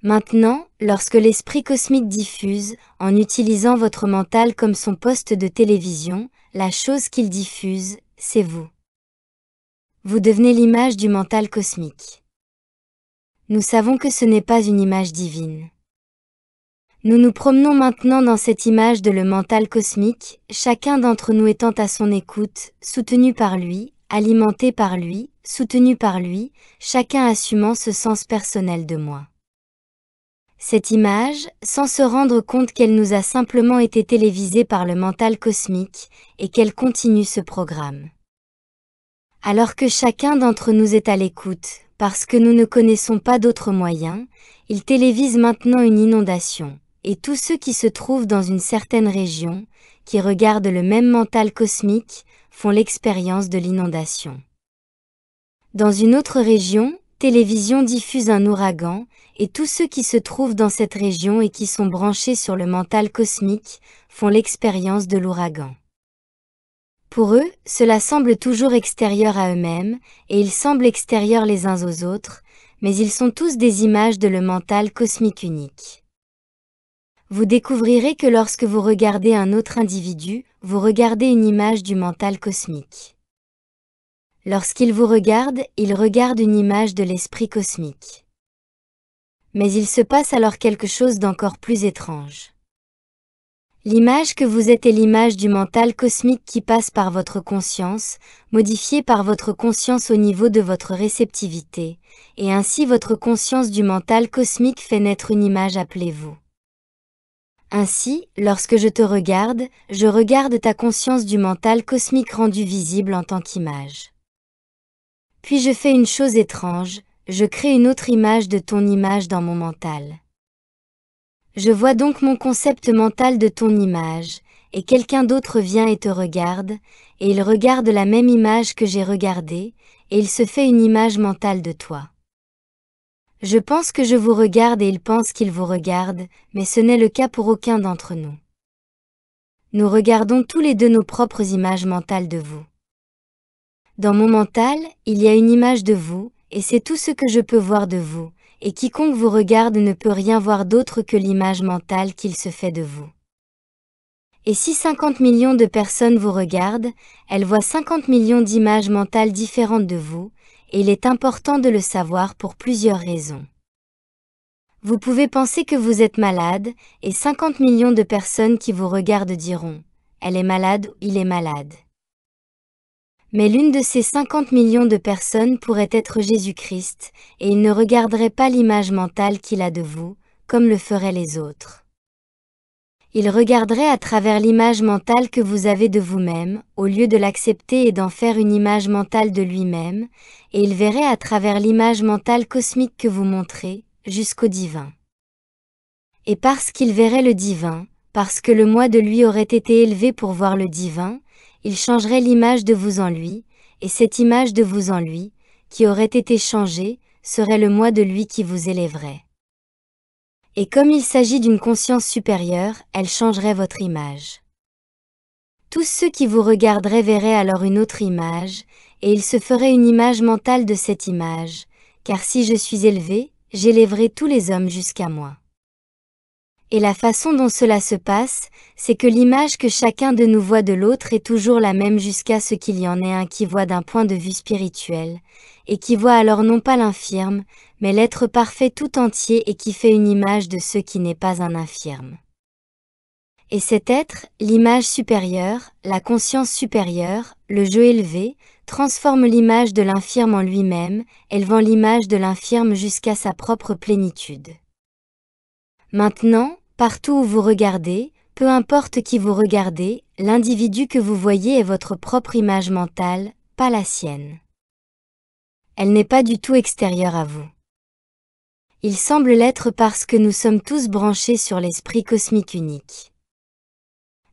Maintenant, lorsque l'esprit cosmique diffuse, en utilisant votre mental comme son poste de télévision, la chose qu'il diffuse, c'est vous. Vous devenez l'image du mental cosmique. Nous savons que ce n'est pas une image divine. Nous nous promenons maintenant dans cette image de le mental cosmique, chacun d'entre nous étant à son écoute, soutenu par lui, alimenté par lui, soutenu par lui, chacun assumant ce sens personnel de moi. Cette image, sans se rendre compte qu'elle nous a simplement été télévisée par le mental cosmique et qu'elle continue ce programme. Alors que chacun d'entre nous est à l'écoute, parce que nous ne connaissons pas d'autres moyens, il télévise maintenant une inondation, et tous ceux qui se trouvent dans une certaine région, qui regardent le même mental cosmique, font l'expérience de l'inondation. Dans une autre région, télévision diffuse un ouragan, et tous ceux qui se trouvent dans cette région et qui sont branchés sur le mental cosmique font l'expérience de l'ouragan. Pour eux, cela semble toujours extérieur à eux-mêmes, et ils semblent extérieurs les uns aux autres, mais ils sont tous des images de le mental cosmique unique. Vous découvrirez que lorsque vous regardez un autre individu, vous regardez une image du mental cosmique. Lorsqu'il vous regarde, il regarde une image de l'esprit cosmique. Mais il se passe alors quelque chose d'encore plus étrange. L'image que vous êtes est l'image du mental cosmique qui passe par votre conscience, modifiée par votre conscience au niveau de votre réceptivité, et ainsi votre conscience du mental cosmique fait naître une image appelée vous. Ainsi, lorsque je te regarde, je regarde ta conscience du mental cosmique rendue visible en tant qu'image. Puis je fais une chose étrange, je crée une autre image de ton image dans mon mental. Je vois donc mon concept mental de ton image, et quelqu'un d'autre vient et te regarde, et il regarde la même image que j'ai regardée, et il se fait une image mentale de toi. Je pense que je vous regarde et il pense qu'il vous regarde, mais ce n'est le cas pour aucun d'entre nous. Nous regardons tous les deux nos propres images mentales de vous. Dans mon mental, il y a une image de vous, et c'est tout ce que je peux voir de vous, et quiconque vous regarde ne peut rien voir d'autre que l'image mentale qu'il se fait de vous. Et si 50 millions de personnes vous regardent, elles voient 50 millions d'images mentales différentes de vous, et il est important de le savoir pour plusieurs raisons. Vous pouvez penser que vous êtes malade, et 50 millions de personnes qui vous regardent diront ⁇ Elle est malade ou il est malade ⁇ mais l'une de ces 50 millions de personnes pourrait être Jésus-Christ, et il ne regarderait pas l'image mentale qu'il a de vous, comme le feraient les autres. Il regarderait à travers l'image mentale que vous avez de vous-même, au lieu de l'accepter et d'en faire une image mentale de lui-même, et il verrait à travers l'image mentale cosmique que vous montrez, jusqu'au divin. Et parce qu'il verrait le divin, parce que le moi de lui aurait été élevé pour voir le divin, il changerait l'image de vous en lui, et cette image de vous en lui, qui aurait été changée, serait le moi de lui qui vous élèverait. Et comme il s'agit d'une conscience supérieure, elle changerait votre image. Tous ceux qui vous regarderaient verraient alors une autre image, et ils se feraient une image mentale de cette image, car si je suis élevé, j'élèverai tous les hommes jusqu'à moi. Et la façon dont cela se passe, c'est que l'image que chacun de nous voit de l'autre est toujours la même jusqu'à ce qu'il y en ait un qui voit d'un point de vue spirituel, et qui voit alors non pas l'infirme, mais l'être parfait tout entier et qui fait une image de ce qui n'est pas un infirme. Et cet être, l'image supérieure, la conscience supérieure, le jeu élevé, transforme l'image de l'infirme en lui-même, élevant l'image de l'infirme jusqu'à sa propre plénitude. Maintenant, Partout où vous regardez, peu importe qui vous regardez, l'individu que vous voyez est votre propre image mentale, pas la sienne. Elle n'est pas du tout extérieure à vous. Il semble l'être parce que nous sommes tous branchés sur l'esprit cosmique unique.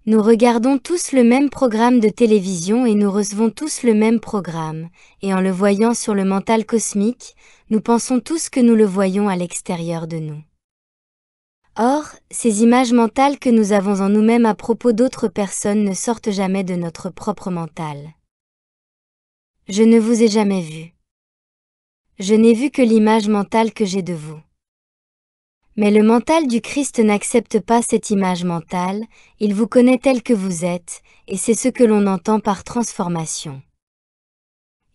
Nous regardons tous le même programme de télévision et nous recevons tous le même programme, et en le voyant sur le mental cosmique, nous pensons tous que nous le voyons à l'extérieur de nous. Or, ces images mentales que nous avons en nous-mêmes à propos d'autres personnes ne sortent jamais de notre propre mental. Je ne vous ai jamais vu. Je n'ai vu que l'image mentale que j'ai de vous. Mais le mental du Christ n'accepte pas cette image mentale, il vous connaît tel que vous êtes, et c'est ce que l'on entend par transformation.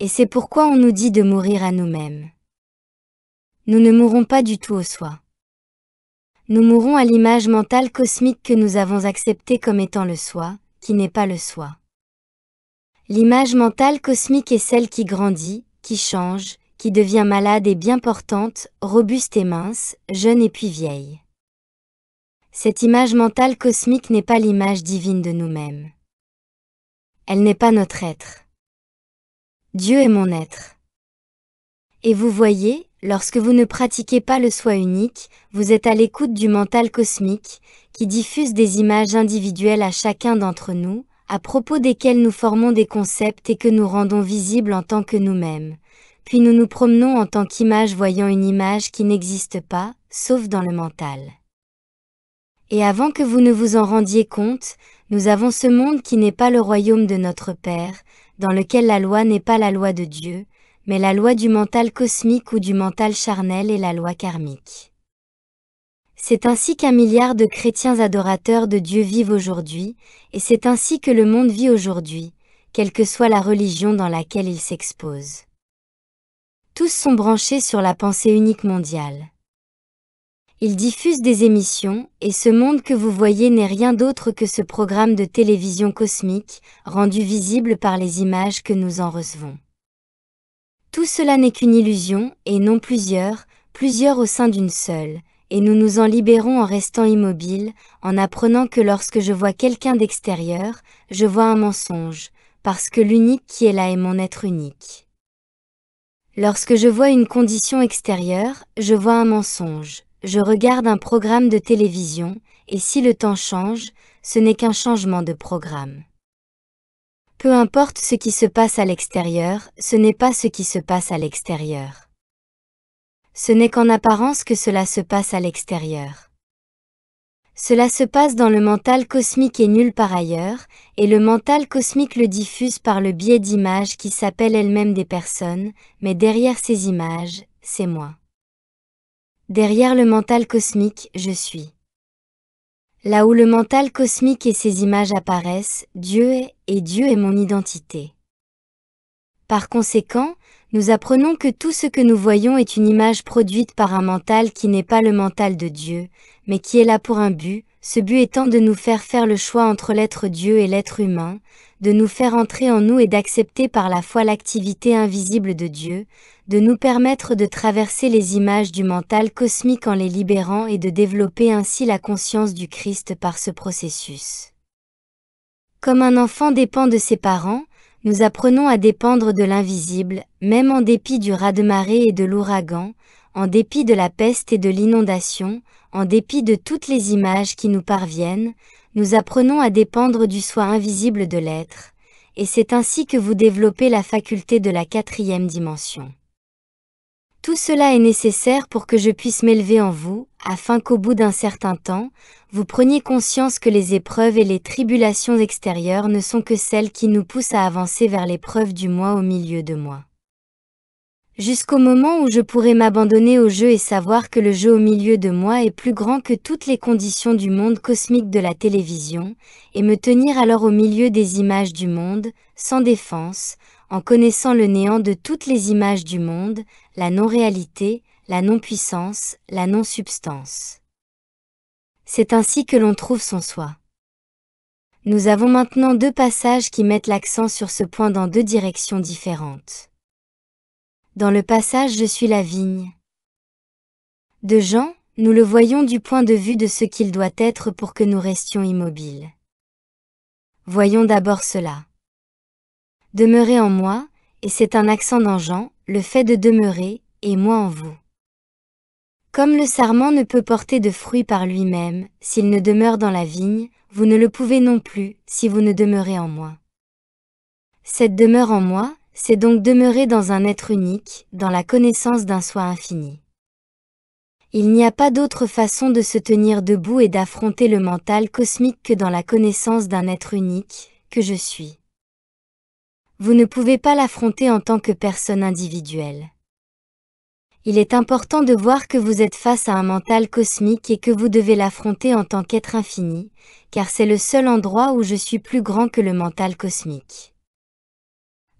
Et c'est pourquoi on nous dit de mourir à nous-mêmes. Nous ne mourrons pas du tout au soi nous mourons à l'image mentale cosmique que nous avons acceptée comme étant le soi, qui n'est pas le soi. L'image mentale cosmique est celle qui grandit, qui change, qui devient malade et bien portante, robuste et mince, jeune et puis vieille. Cette image mentale cosmique n'est pas l'image divine de nous-mêmes. Elle n'est pas notre être. Dieu est mon être. Et vous voyez, Lorsque vous ne pratiquez pas le soi unique, vous êtes à l'écoute du mental cosmique, qui diffuse des images individuelles à chacun d'entre nous, à propos desquelles nous formons des concepts et que nous rendons visibles en tant que nous-mêmes. Puis nous nous promenons en tant qu'image voyant une image qui n'existe pas, sauf dans le mental. Et avant que vous ne vous en rendiez compte, nous avons ce monde qui n'est pas le royaume de notre Père, dans lequel la loi n'est pas la loi de Dieu, mais la loi du mental cosmique ou du mental charnel est la loi karmique. C'est ainsi qu'un milliard de chrétiens adorateurs de Dieu vivent aujourd'hui, et c'est ainsi que le monde vit aujourd'hui, quelle que soit la religion dans laquelle ils s'exposent. Tous sont branchés sur la pensée unique mondiale. Ils diffusent des émissions, et ce monde que vous voyez n'est rien d'autre que ce programme de télévision cosmique, rendu visible par les images que nous en recevons. Tout cela n'est qu'une illusion, et non plusieurs, plusieurs au sein d'une seule, et nous nous en libérons en restant immobiles, en apprenant que lorsque je vois quelqu'un d'extérieur, je vois un mensonge, parce que l'unique qui est là est mon être unique. Lorsque je vois une condition extérieure, je vois un mensonge, je regarde un programme de télévision, et si le temps change, ce n'est qu'un changement de programme. Peu importe ce qui se passe à l'extérieur, ce n'est pas ce qui se passe à l'extérieur. Ce n'est qu'en apparence que cela se passe à l'extérieur. Cela se passe dans le mental cosmique et nul par ailleurs, et le mental cosmique le diffuse par le biais d'images qui s'appellent elles-mêmes des personnes, mais derrière ces images, c'est moi. Derrière le mental cosmique, je suis. Là où le mental cosmique et ses images apparaissent, Dieu est et Dieu est mon identité. Par conséquent, nous apprenons que tout ce que nous voyons est une image produite par un mental qui n'est pas le mental de Dieu, mais qui est là pour un but, ce but étant de nous faire faire le choix entre l'être Dieu et l'être humain, de nous faire entrer en nous et d'accepter par la foi l'activité invisible de Dieu, de nous permettre de traverser les images du mental cosmique en les libérant et de développer ainsi la conscience du Christ par ce processus. Comme un enfant dépend de ses parents, nous apprenons à dépendre de l'invisible, même en dépit du raz-de-marée et de l'ouragan, en dépit de la peste et de l'inondation, en dépit de toutes les images qui nous parviennent, nous apprenons à dépendre du soi invisible de l'être, et c'est ainsi que vous développez la faculté de la quatrième dimension. Tout cela est nécessaire pour que je puisse m'élever en vous, afin qu'au bout d'un certain temps, vous preniez conscience que les épreuves et les tribulations extérieures ne sont que celles qui nous poussent à avancer vers l'épreuve du moi au milieu de moi. Jusqu'au moment où je pourrai m'abandonner au jeu et savoir que le jeu au milieu de moi est plus grand que toutes les conditions du monde cosmique de la télévision, et me tenir alors au milieu des images du monde, sans défense, en connaissant le néant de toutes les images du monde, la non-réalité, la non-puissance, la non-substance. C'est ainsi que l'on trouve son soi. Nous avons maintenant deux passages qui mettent l'accent sur ce point dans deux directions différentes. Dans le passage Je suis la vigne. De Jean, nous le voyons du point de vue de ce qu'il doit être pour que nous restions immobiles. Voyons d'abord cela demeurez en moi, et c'est un accent dans le fait de demeurer, et moi en vous. Comme le sarment ne peut porter de fruits par lui-même, s'il ne demeure dans la vigne, vous ne le pouvez non plus, si vous ne demeurez en moi. Cette demeure en moi, c'est donc demeurer dans un être unique, dans la connaissance d'un soi infini. Il n'y a pas d'autre façon de se tenir debout et d'affronter le mental cosmique que dans la connaissance d'un être unique, que je suis vous ne pouvez pas l'affronter en tant que personne individuelle. Il est important de voir que vous êtes face à un mental cosmique et que vous devez l'affronter en tant qu'être infini, car c'est le seul endroit où je suis plus grand que le mental cosmique.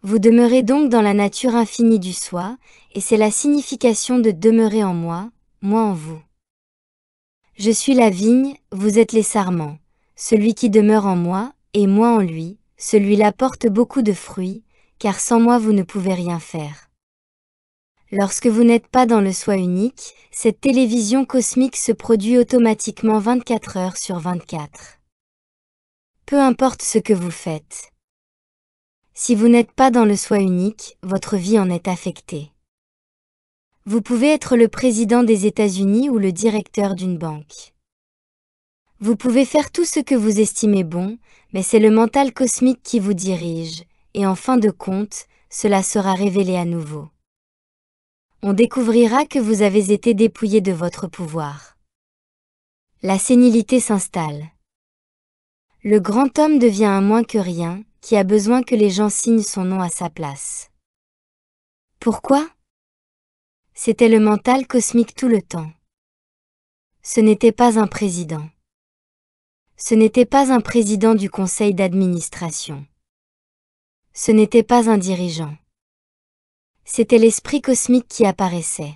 Vous demeurez donc dans la nature infinie du soi, et c'est la signification de demeurer en moi, moi en vous. Je suis la vigne, vous êtes les sarments, celui qui demeure en moi, et moi en lui, celui-là porte beaucoup de fruits, car sans moi vous ne pouvez rien faire. Lorsque vous n'êtes pas dans le soi unique, cette télévision cosmique se produit automatiquement 24 heures sur 24. Peu importe ce que vous faites. Si vous n'êtes pas dans le soi unique, votre vie en est affectée. Vous pouvez être le président des États-Unis ou le directeur d'une banque. Vous pouvez faire tout ce que vous estimez bon, mais c'est le mental cosmique qui vous dirige, et en fin de compte, cela sera révélé à nouveau. On découvrira que vous avez été dépouillé de votre pouvoir. La sénilité s'installe. Le grand homme devient un moins que rien, qui a besoin que les gens signent son nom à sa place. Pourquoi C'était le mental cosmique tout le temps. Ce n'était pas un président ce n'était pas un président du conseil d'administration. Ce n'était pas un dirigeant. C'était l'esprit cosmique qui apparaissait.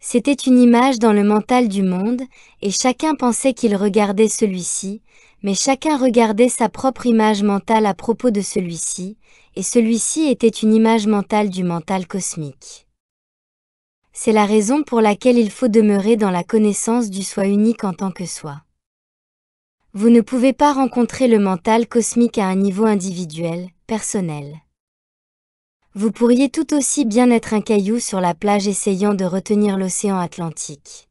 C'était une image dans le mental du monde, et chacun pensait qu'il regardait celui-ci, mais chacun regardait sa propre image mentale à propos de celui-ci, et celui-ci était une image mentale du mental cosmique. C'est la raison pour laquelle il faut demeurer dans la connaissance du soi unique en tant que soi. Vous ne pouvez pas rencontrer le mental cosmique à un niveau individuel, personnel. Vous pourriez tout aussi bien être un caillou sur la plage essayant de retenir l'océan Atlantique.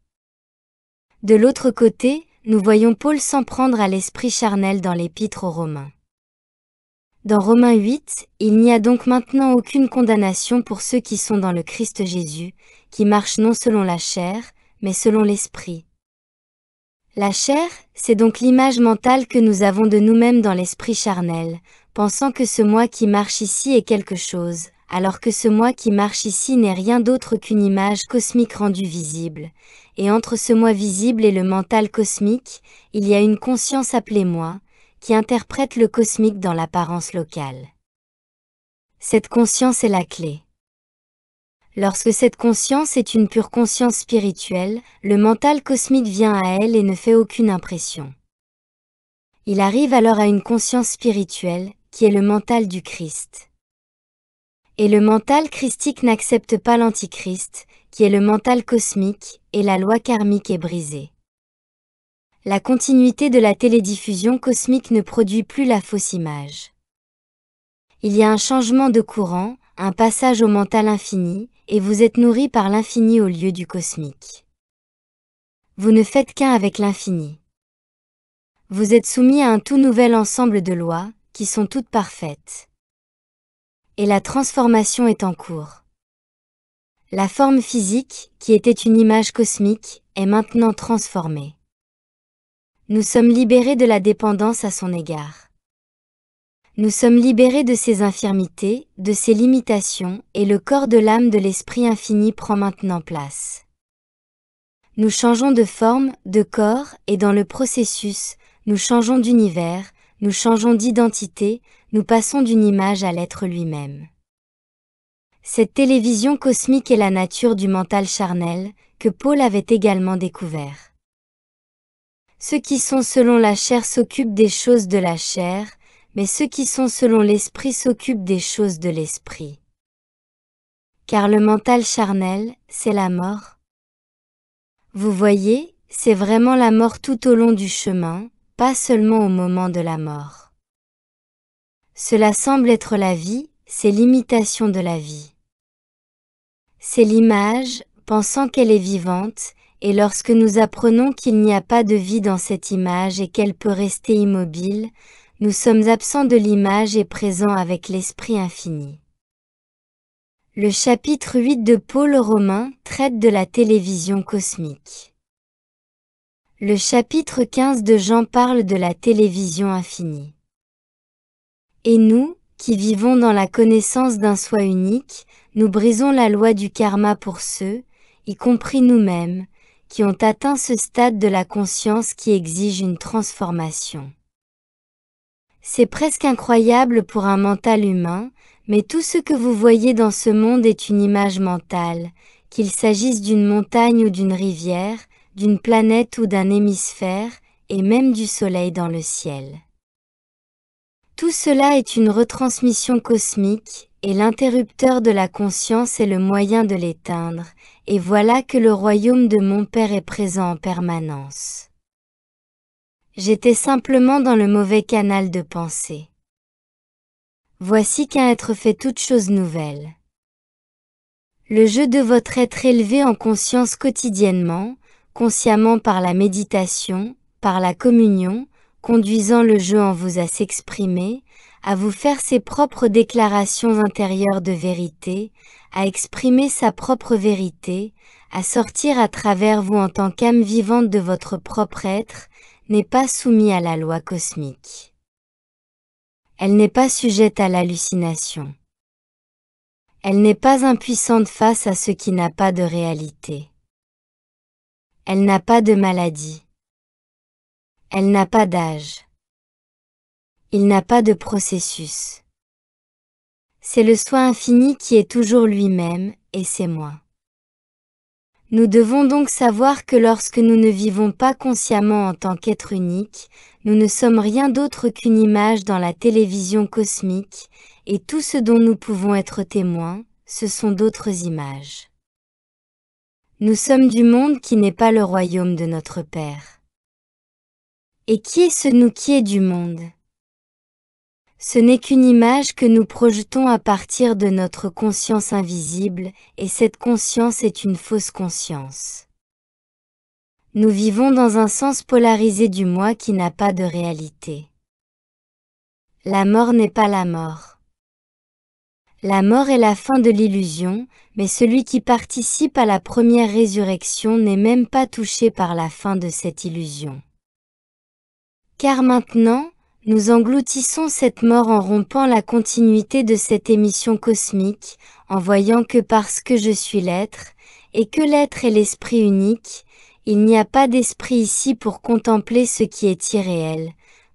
De l'autre côté, nous voyons Paul s'en prendre à l'esprit charnel dans l'épître aux Romains. Dans Romains 8, il n'y a donc maintenant aucune condamnation pour ceux qui sont dans le Christ Jésus, qui marchent non selon la chair, mais selon l'esprit, la chair, c'est donc l'image mentale que nous avons de nous-mêmes dans l'esprit charnel, pensant que ce moi qui marche ici est quelque chose, alors que ce moi qui marche ici n'est rien d'autre qu'une image cosmique rendue visible. Et entre ce moi visible et le mental cosmique, il y a une conscience appelée moi, qui interprète le cosmique dans l'apparence locale. Cette conscience est la clé. Lorsque cette conscience est une pure conscience spirituelle, le mental cosmique vient à elle et ne fait aucune impression. Il arrive alors à une conscience spirituelle, qui est le mental du Christ. Et le mental christique n'accepte pas l'antichrist, qui est le mental cosmique, et la loi karmique est brisée. La continuité de la télédiffusion cosmique ne produit plus la fausse image. Il y a un changement de courant, un passage au mental infini, et vous êtes nourri par l'infini au lieu du cosmique. Vous ne faites qu'un avec l'infini. Vous êtes soumis à un tout nouvel ensemble de lois, qui sont toutes parfaites. Et la transformation est en cours. La forme physique, qui était une image cosmique, est maintenant transformée. Nous sommes libérés de la dépendance à son égard nous sommes libérés de ces infirmités, de ces limitations, et le corps de l'âme de l'Esprit infini prend maintenant place. Nous changeons de forme, de corps, et dans le processus, nous changeons d'univers, nous changeons d'identité, nous passons d'une image à l'être lui-même. Cette télévision cosmique est la nature du mental charnel, que Paul avait également découvert. Ceux qui sont selon la chair s'occupent des choses de la chair, mais ceux qui sont selon l'esprit s'occupent des choses de l'esprit. Car le mental charnel, c'est la mort. Vous voyez, c'est vraiment la mort tout au long du chemin, pas seulement au moment de la mort. Cela semble être la vie, c'est l'imitation de la vie. C'est l'image, pensant qu'elle est vivante, et lorsque nous apprenons qu'il n'y a pas de vie dans cette image et qu'elle peut rester immobile, nous sommes absents de l'image et présents avec l'Esprit infini. Le chapitre 8 de Paul Romain traite de la télévision cosmique. Le chapitre 15 de Jean parle de la télévision infinie. Et nous, qui vivons dans la connaissance d'un soi unique, nous brisons la loi du karma pour ceux, y compris nous-mêmes, qui ont atteint ce stade de la conscience qui exige une transformation. C'est presque incroyable pour un mental humain, mais tout ce que vous voyez dans ce monde est une image mentale, qu'il s'agisse d'une montagne ou d'une rivière, d'une planète ou d'un hémisphère, et même du soleil dans le ciel. Tout cela est une retransmission cosmique, et l'interrupteur de la conscience est le moyen de l'éteindre, et voilà que le royaume de mon Père est présent en permanence. J'étais simplement dans le mauvais canal de pensée. Voici qu'un être fait toute chose nouvelle. Le jeu de votre être élevé en conscience quotidiennement, consciemment par la méditation, par la communion, conduisant le jeu en vous à s'exprimer, à vous faire ses propres déclarations intérieures de vérité, à exprimer sa propre vérité, à sortir à travers vous en tant qu'âme vivante de votre propre être, n'est pas soumis à la loi cosmique. Elle n'est pas sujette à l'hallucination. Elle n'est pas impuissante face à ce qui n'a pas de réalité. Elle n'a pas de maladie. Elle n'a pas d'âge. Il n'a pas de processus. C'est le soi infini qui est toujours lui-même et c'est moi. Nous devons donc savoir que lorsque nous ne vivons pas consciemment en tant qu'être unique, nous ne sommes rien d'autre qu'une image dans la télévision cosmique, et tout ce dont nous pouvons être témoins, ce sont d'autres images. Nous sommes du monde qui n'est pas le royaume de notre Père. Et qui est ce nous qui est du monde ce n'est qu'une image que nous projetons à partir de notre conscience invisible, et cette conscience est une fausse conscience. Nous vivons dans un sens polarisé du moi qui n'a pas de réalité. La mort n'est pas la mort. La mort est la fin de l'illusion, mais celui qui participe à la première résurrection n'est même pas touché par la fin de cette illusion. Car maintenant, nous engloutissons cette mort en rompant la continuité de cette émission cosmique, en voyant que parce que je suis l'être, et que l'être est l'esprit unique, il n'y a pas d'esprit ici pour contempler ce qui est irréel,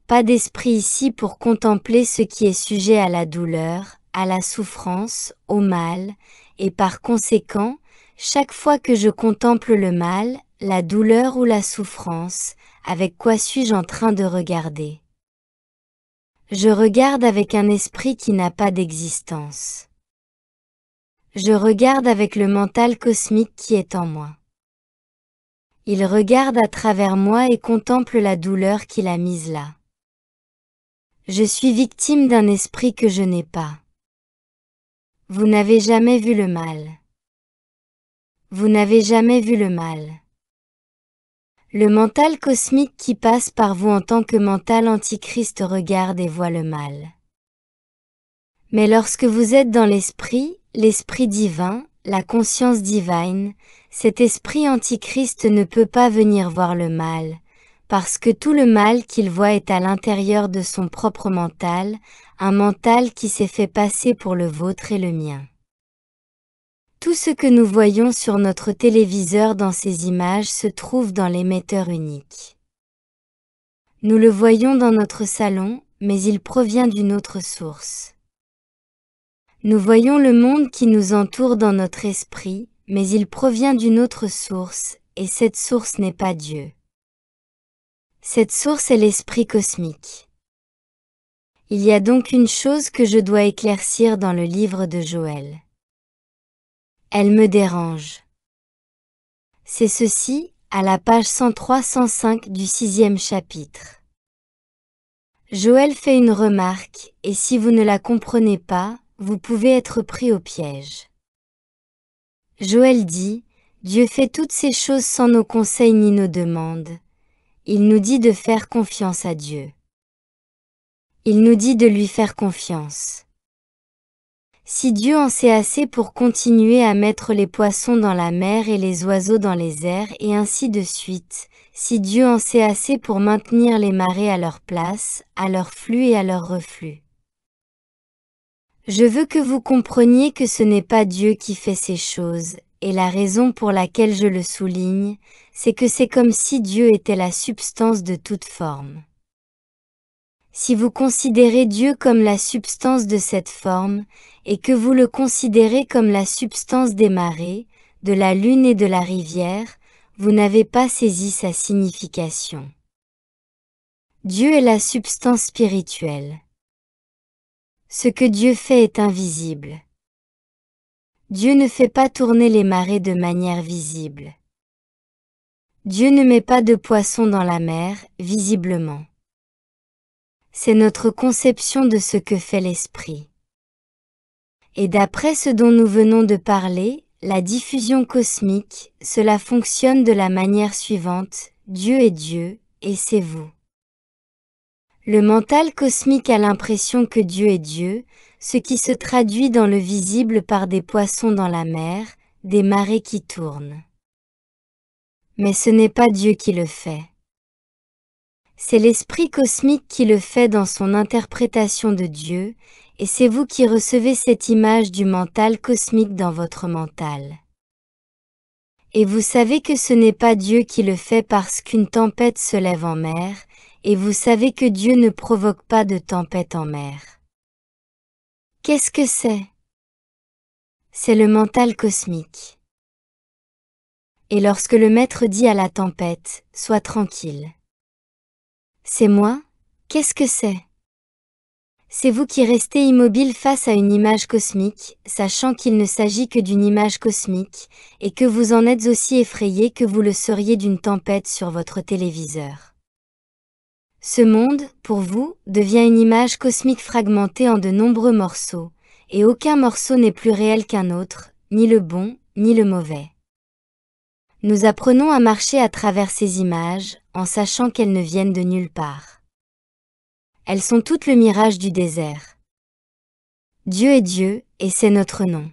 pas d'esprit ici pour contempler ce qui est sujet à la douleur, à la souffrance, au mal, et par conséquent, chaque fois que je contemple le mal, la douleur ou la souffrance, avec quoi suis-je en train de regarder je regarde avec un esprit qui n'a pas d'existence. Je regarde avec le mental cosmique qui est en moi. Il regarde à travers moi et contemple la douleur qu'il a mise là. Je suis victime d'un esprit que je n'ai pas. Vous n'avez jamais vu le mal. Vous n'avez jamais vu le mal. Le mental cosmique qui passe par vous en tant que mental antichrist regarde et voit le mal. Mais lorsque vous êtes dans l'esprit, l'esprit divin, la conscience divine, cet esprit antichrist ne peut pas venir voir le mal, parce que tout le mal qu'il voit est à l'intérieur de son propre mental, un mental qui s'est fait passer pour le vôtre et le mien. Tout ce que nous voyons sur notre téléviseur dans ces images se trouve dans l'émetteur unique. Nous le voyons dans notre salon, mais il provient d'une autre source. Nous voyons le monde qui nous entoure dans notre esprit, mais il provient d'une autre source, et cette source n'est pas Dieu. Cette source est l'esprit cosmique. Il y a donc une chose que je dois éclaircir dans le livre de Joël. Elle me dérange. C'est ceci, à la page 103-105 du sixième chapitre. Joël fait une remarque, et si vous ne la comprenez pas, vous pouvez être pris au piège. Joël dit, Dieu fait toutes ces choses sans nos conseils ni nos demandes. Il nous dit de faire confiance à Dieu. Il nous dit de lui faire confiance. Si Dieu en sait assez pour continuer à mettre les poissons dans la mer et les oiseaux dans les airs et ainsi de suite, si Dieu en sait assez pour maintenir les marées à leur place, à leur flux et à leur reflux. Je veux que vous compreniez que ce n'est pas Dieu qui fait ces choses, et la raison pour laquelle je le souligne, c'est que c'est comme si Dieu était la substance de toute forme. Si vous considérez Dieu comme la substance de cette forme, et que vous le considérez comme la substance des marées, de la lune et de la rivière, vous n'avez pas saisi sa signification. Dieu est la substance spirituelle. Ce que Dieu fait est invisible. Dieu ne fait pas tourner les marées de manière visible. Dieu ne met pas de poissons dans la mer, visiblement c'est notre conception de ce que fait l'esprit. Et d'après ce dont nous venons de parler, la diffusion cosmique, cela fonctionne de la manière suivante, Dieu est Dieu, et c'est vous. Le mental cosmique a l'impression que Dieu est Dieu, ce qui se traduit dans le visible par des poissons dans la mer, des marées qui tournent. Mais ce n'est pas Dieu qui le fait. C'est l'esprit cosmique qui le fait dans son interprétation de Dieu, et c'est vous qui recevez cette image du mental cosmique dans votre mental. Et vous savez que ce n'est pas Dieu qui le fait parce qu'une tempête se lève en mer, et vous savez que Dieu ne provoque pas de tempête en mer. Qu'est-ce que c'est C'est le mental cosmique. Et lorsque le maître dit à la tempête, sois tranquille c'est moi Qu'est-ce que c'est C'est vous qui restez immobile face à une image cosmique, sachant qu'il ne s'agit que d'une image cosmique, et que vous en êtes aussi effrayé que vous le seriez d'une tempête sur votre téléviseur. Ce monde, pour vous, devient une image cosmique fragmentée en de nombreux morceaux, et aucun morceau n'est plus réel qu'un autre, ni le bon, ni le mauvais. Nous apprenons à marcher à travers ces images en sachant qu'elles ne viennent de nulle part. Elles sont toutes le mirage du désert. Dieu est Dieu et c'est notre nom.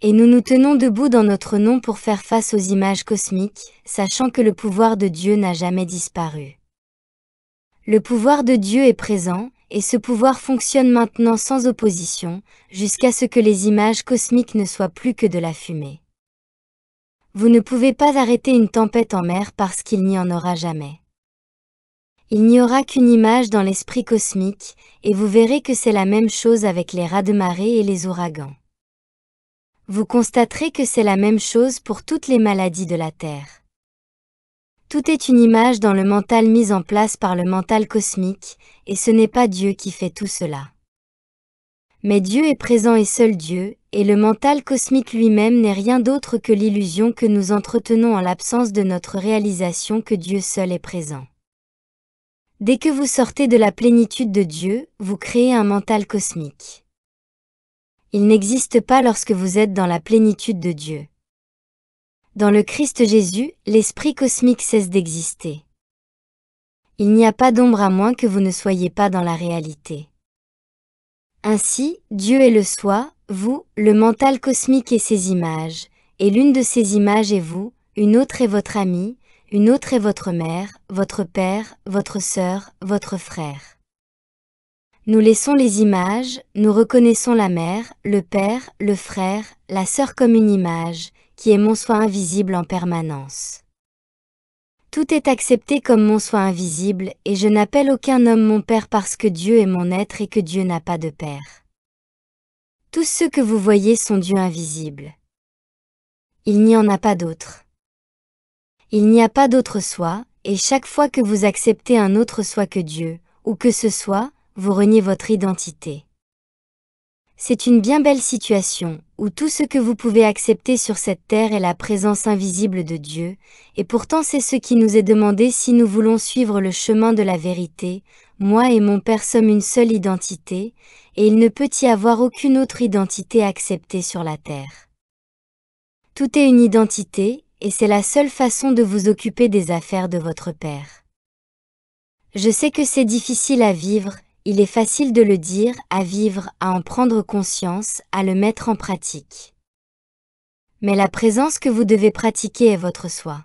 Et nous nous tenons debout dans notre nom pour faire face aux images cosmiques, sachant que le pouvoir de Dieu n'a jamais disparu. Le pouvoir de Dieu est présent, et ce pouvoir fonctionne maintenant sans opposition, jusqu'à ce que les images cosmiques ne soient plus que de la fumée. Vous ne pouvez pas arrêter une tempête en mer parce qu'il n'y en aura jamais. Il n'y aura qu'une image dans l'esprit cosmique, et vous verrez que c'est la même chose avec les rats de marée et les ouragans. Vous constaterez que c'est la même chose pour toutes les maladies de la Terre. Tout est une image dans le mental mise en place par le mental cosmique, et ce n'est pas Dieu qui fait tout cela. Mais Dieu est présent et seul Dieu, et le mental cosmique lui-même n'est rien d'autre que l'illusion que nous entretenons en l'absence de notre réalisation que Dieu seul est présent. Dès que vous sortez de la plénitude de Dieu, vous créez un mental cosmique. Il n'existe pas lorsque vous êtes dans la plénitude de Dieu. Dans le Christ Jésus, l'esprit cosmique cesse d'exister. Il n'y a pas d'ombre à moins que vous ne soyez pas dans la réalité. Ainsi, Dieu est le soi, vous, le mental cosmique et ses images, et l'une de ces images est vous, une autre est votre amie, une autre est votre mère, votre père, votre sœur, votre frère. Nous laissons les images, nous reconnaissons la mère, le père, le frère, la sœur comme une image, qui est mon soi invisible en permanence. Tout est accepté comme mon soi invisible, et je n'appelle aucun homme mon père parce que Dieu est mon être et que Dieu n'a pas de père. Tous ceux que vous voyez sont Dieu invisible. Il n'y en a pas d'autre. Il n'y a pas d'autre soi, et chaque fois que vous acceptez un autre soi que Dieu, ou que ce soit, vous reniez votre identité. C'est une bien belle situation, où tout ce que vous pouvez accepter sur cette terre est la présence invisible de Dieu, et pourtant c'est ce qui nous est demandé si nous voulons suivre le chemin de la vérité, moi et mon Père sommes une seule identité, et il ne peut y avoir aucune autre identité acceptée sur la terre. Tout est une identité, et c'est la seule façon de vous occuper des affaires de votre Père. Je sais que c'est difficile à vivre, il est facile de le dire, à vivre, à en prendre conscience, à le mettre en pratique. Mais la présence que vous devez pratiquer est votre soi.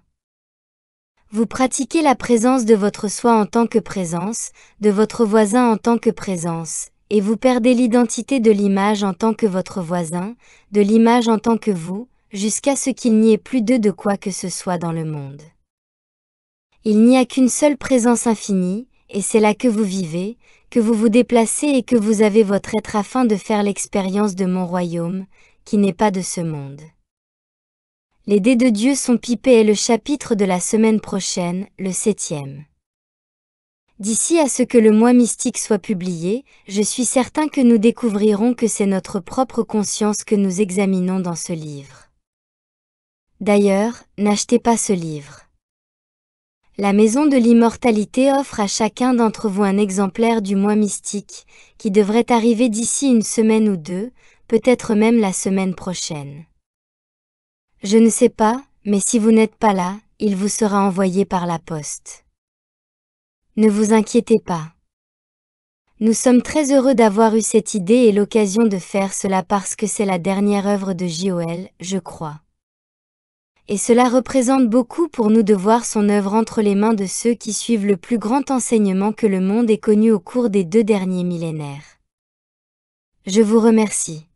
Vous pratiquez la présence de votre soi en tant que présence, de votre voisin en tant que présence, et vous perdez l'identité de l'image en tant que votre voisin, de l'image en tant que vous, jusqu'à ce qu'il n'y ait plus d'eux de quoi que ce soit dans le monde. Il n'y a qu'une seule présence infinie, et c'est là que vous vivez, que vous vous déplacez et que vous avez votre être afin de faire l'expérience de mon royaume, qui n'est pas de ce monde. Les dés de Dieu sont pipés et le chapitre de la semaine prochaine, le septième. D'ici à ce que le mois mystique soit publié, je suis certain que nous découvrirons que c'est notre propre conscience que nous examinons dans ce livre. D'ailleurs, n'achetez pas ce livre. La Maison de l'Immortalité offre à chacun d'entre vous un exemplaire du mois mystique, qui devrait arriver d'ici une semaine ou deux, peut-être même la semaine prochaine. Je ne sais pas, mais si vous n'êtes pas là, il vous sera envoyé par la poste. Ne vous inquiétez pas. Nous sommes très heureux d'avoir eu cette idée et l'occasion de faire cela parce que c'est la dernière œuvre de Joel, je crois et cela représente beaucoup pour nous de voir son œuvre entre les mains de ceux qui suivent le plus grand enseignement que le monde ait connu au cours des deux derniers millénaires. Je vous remercie.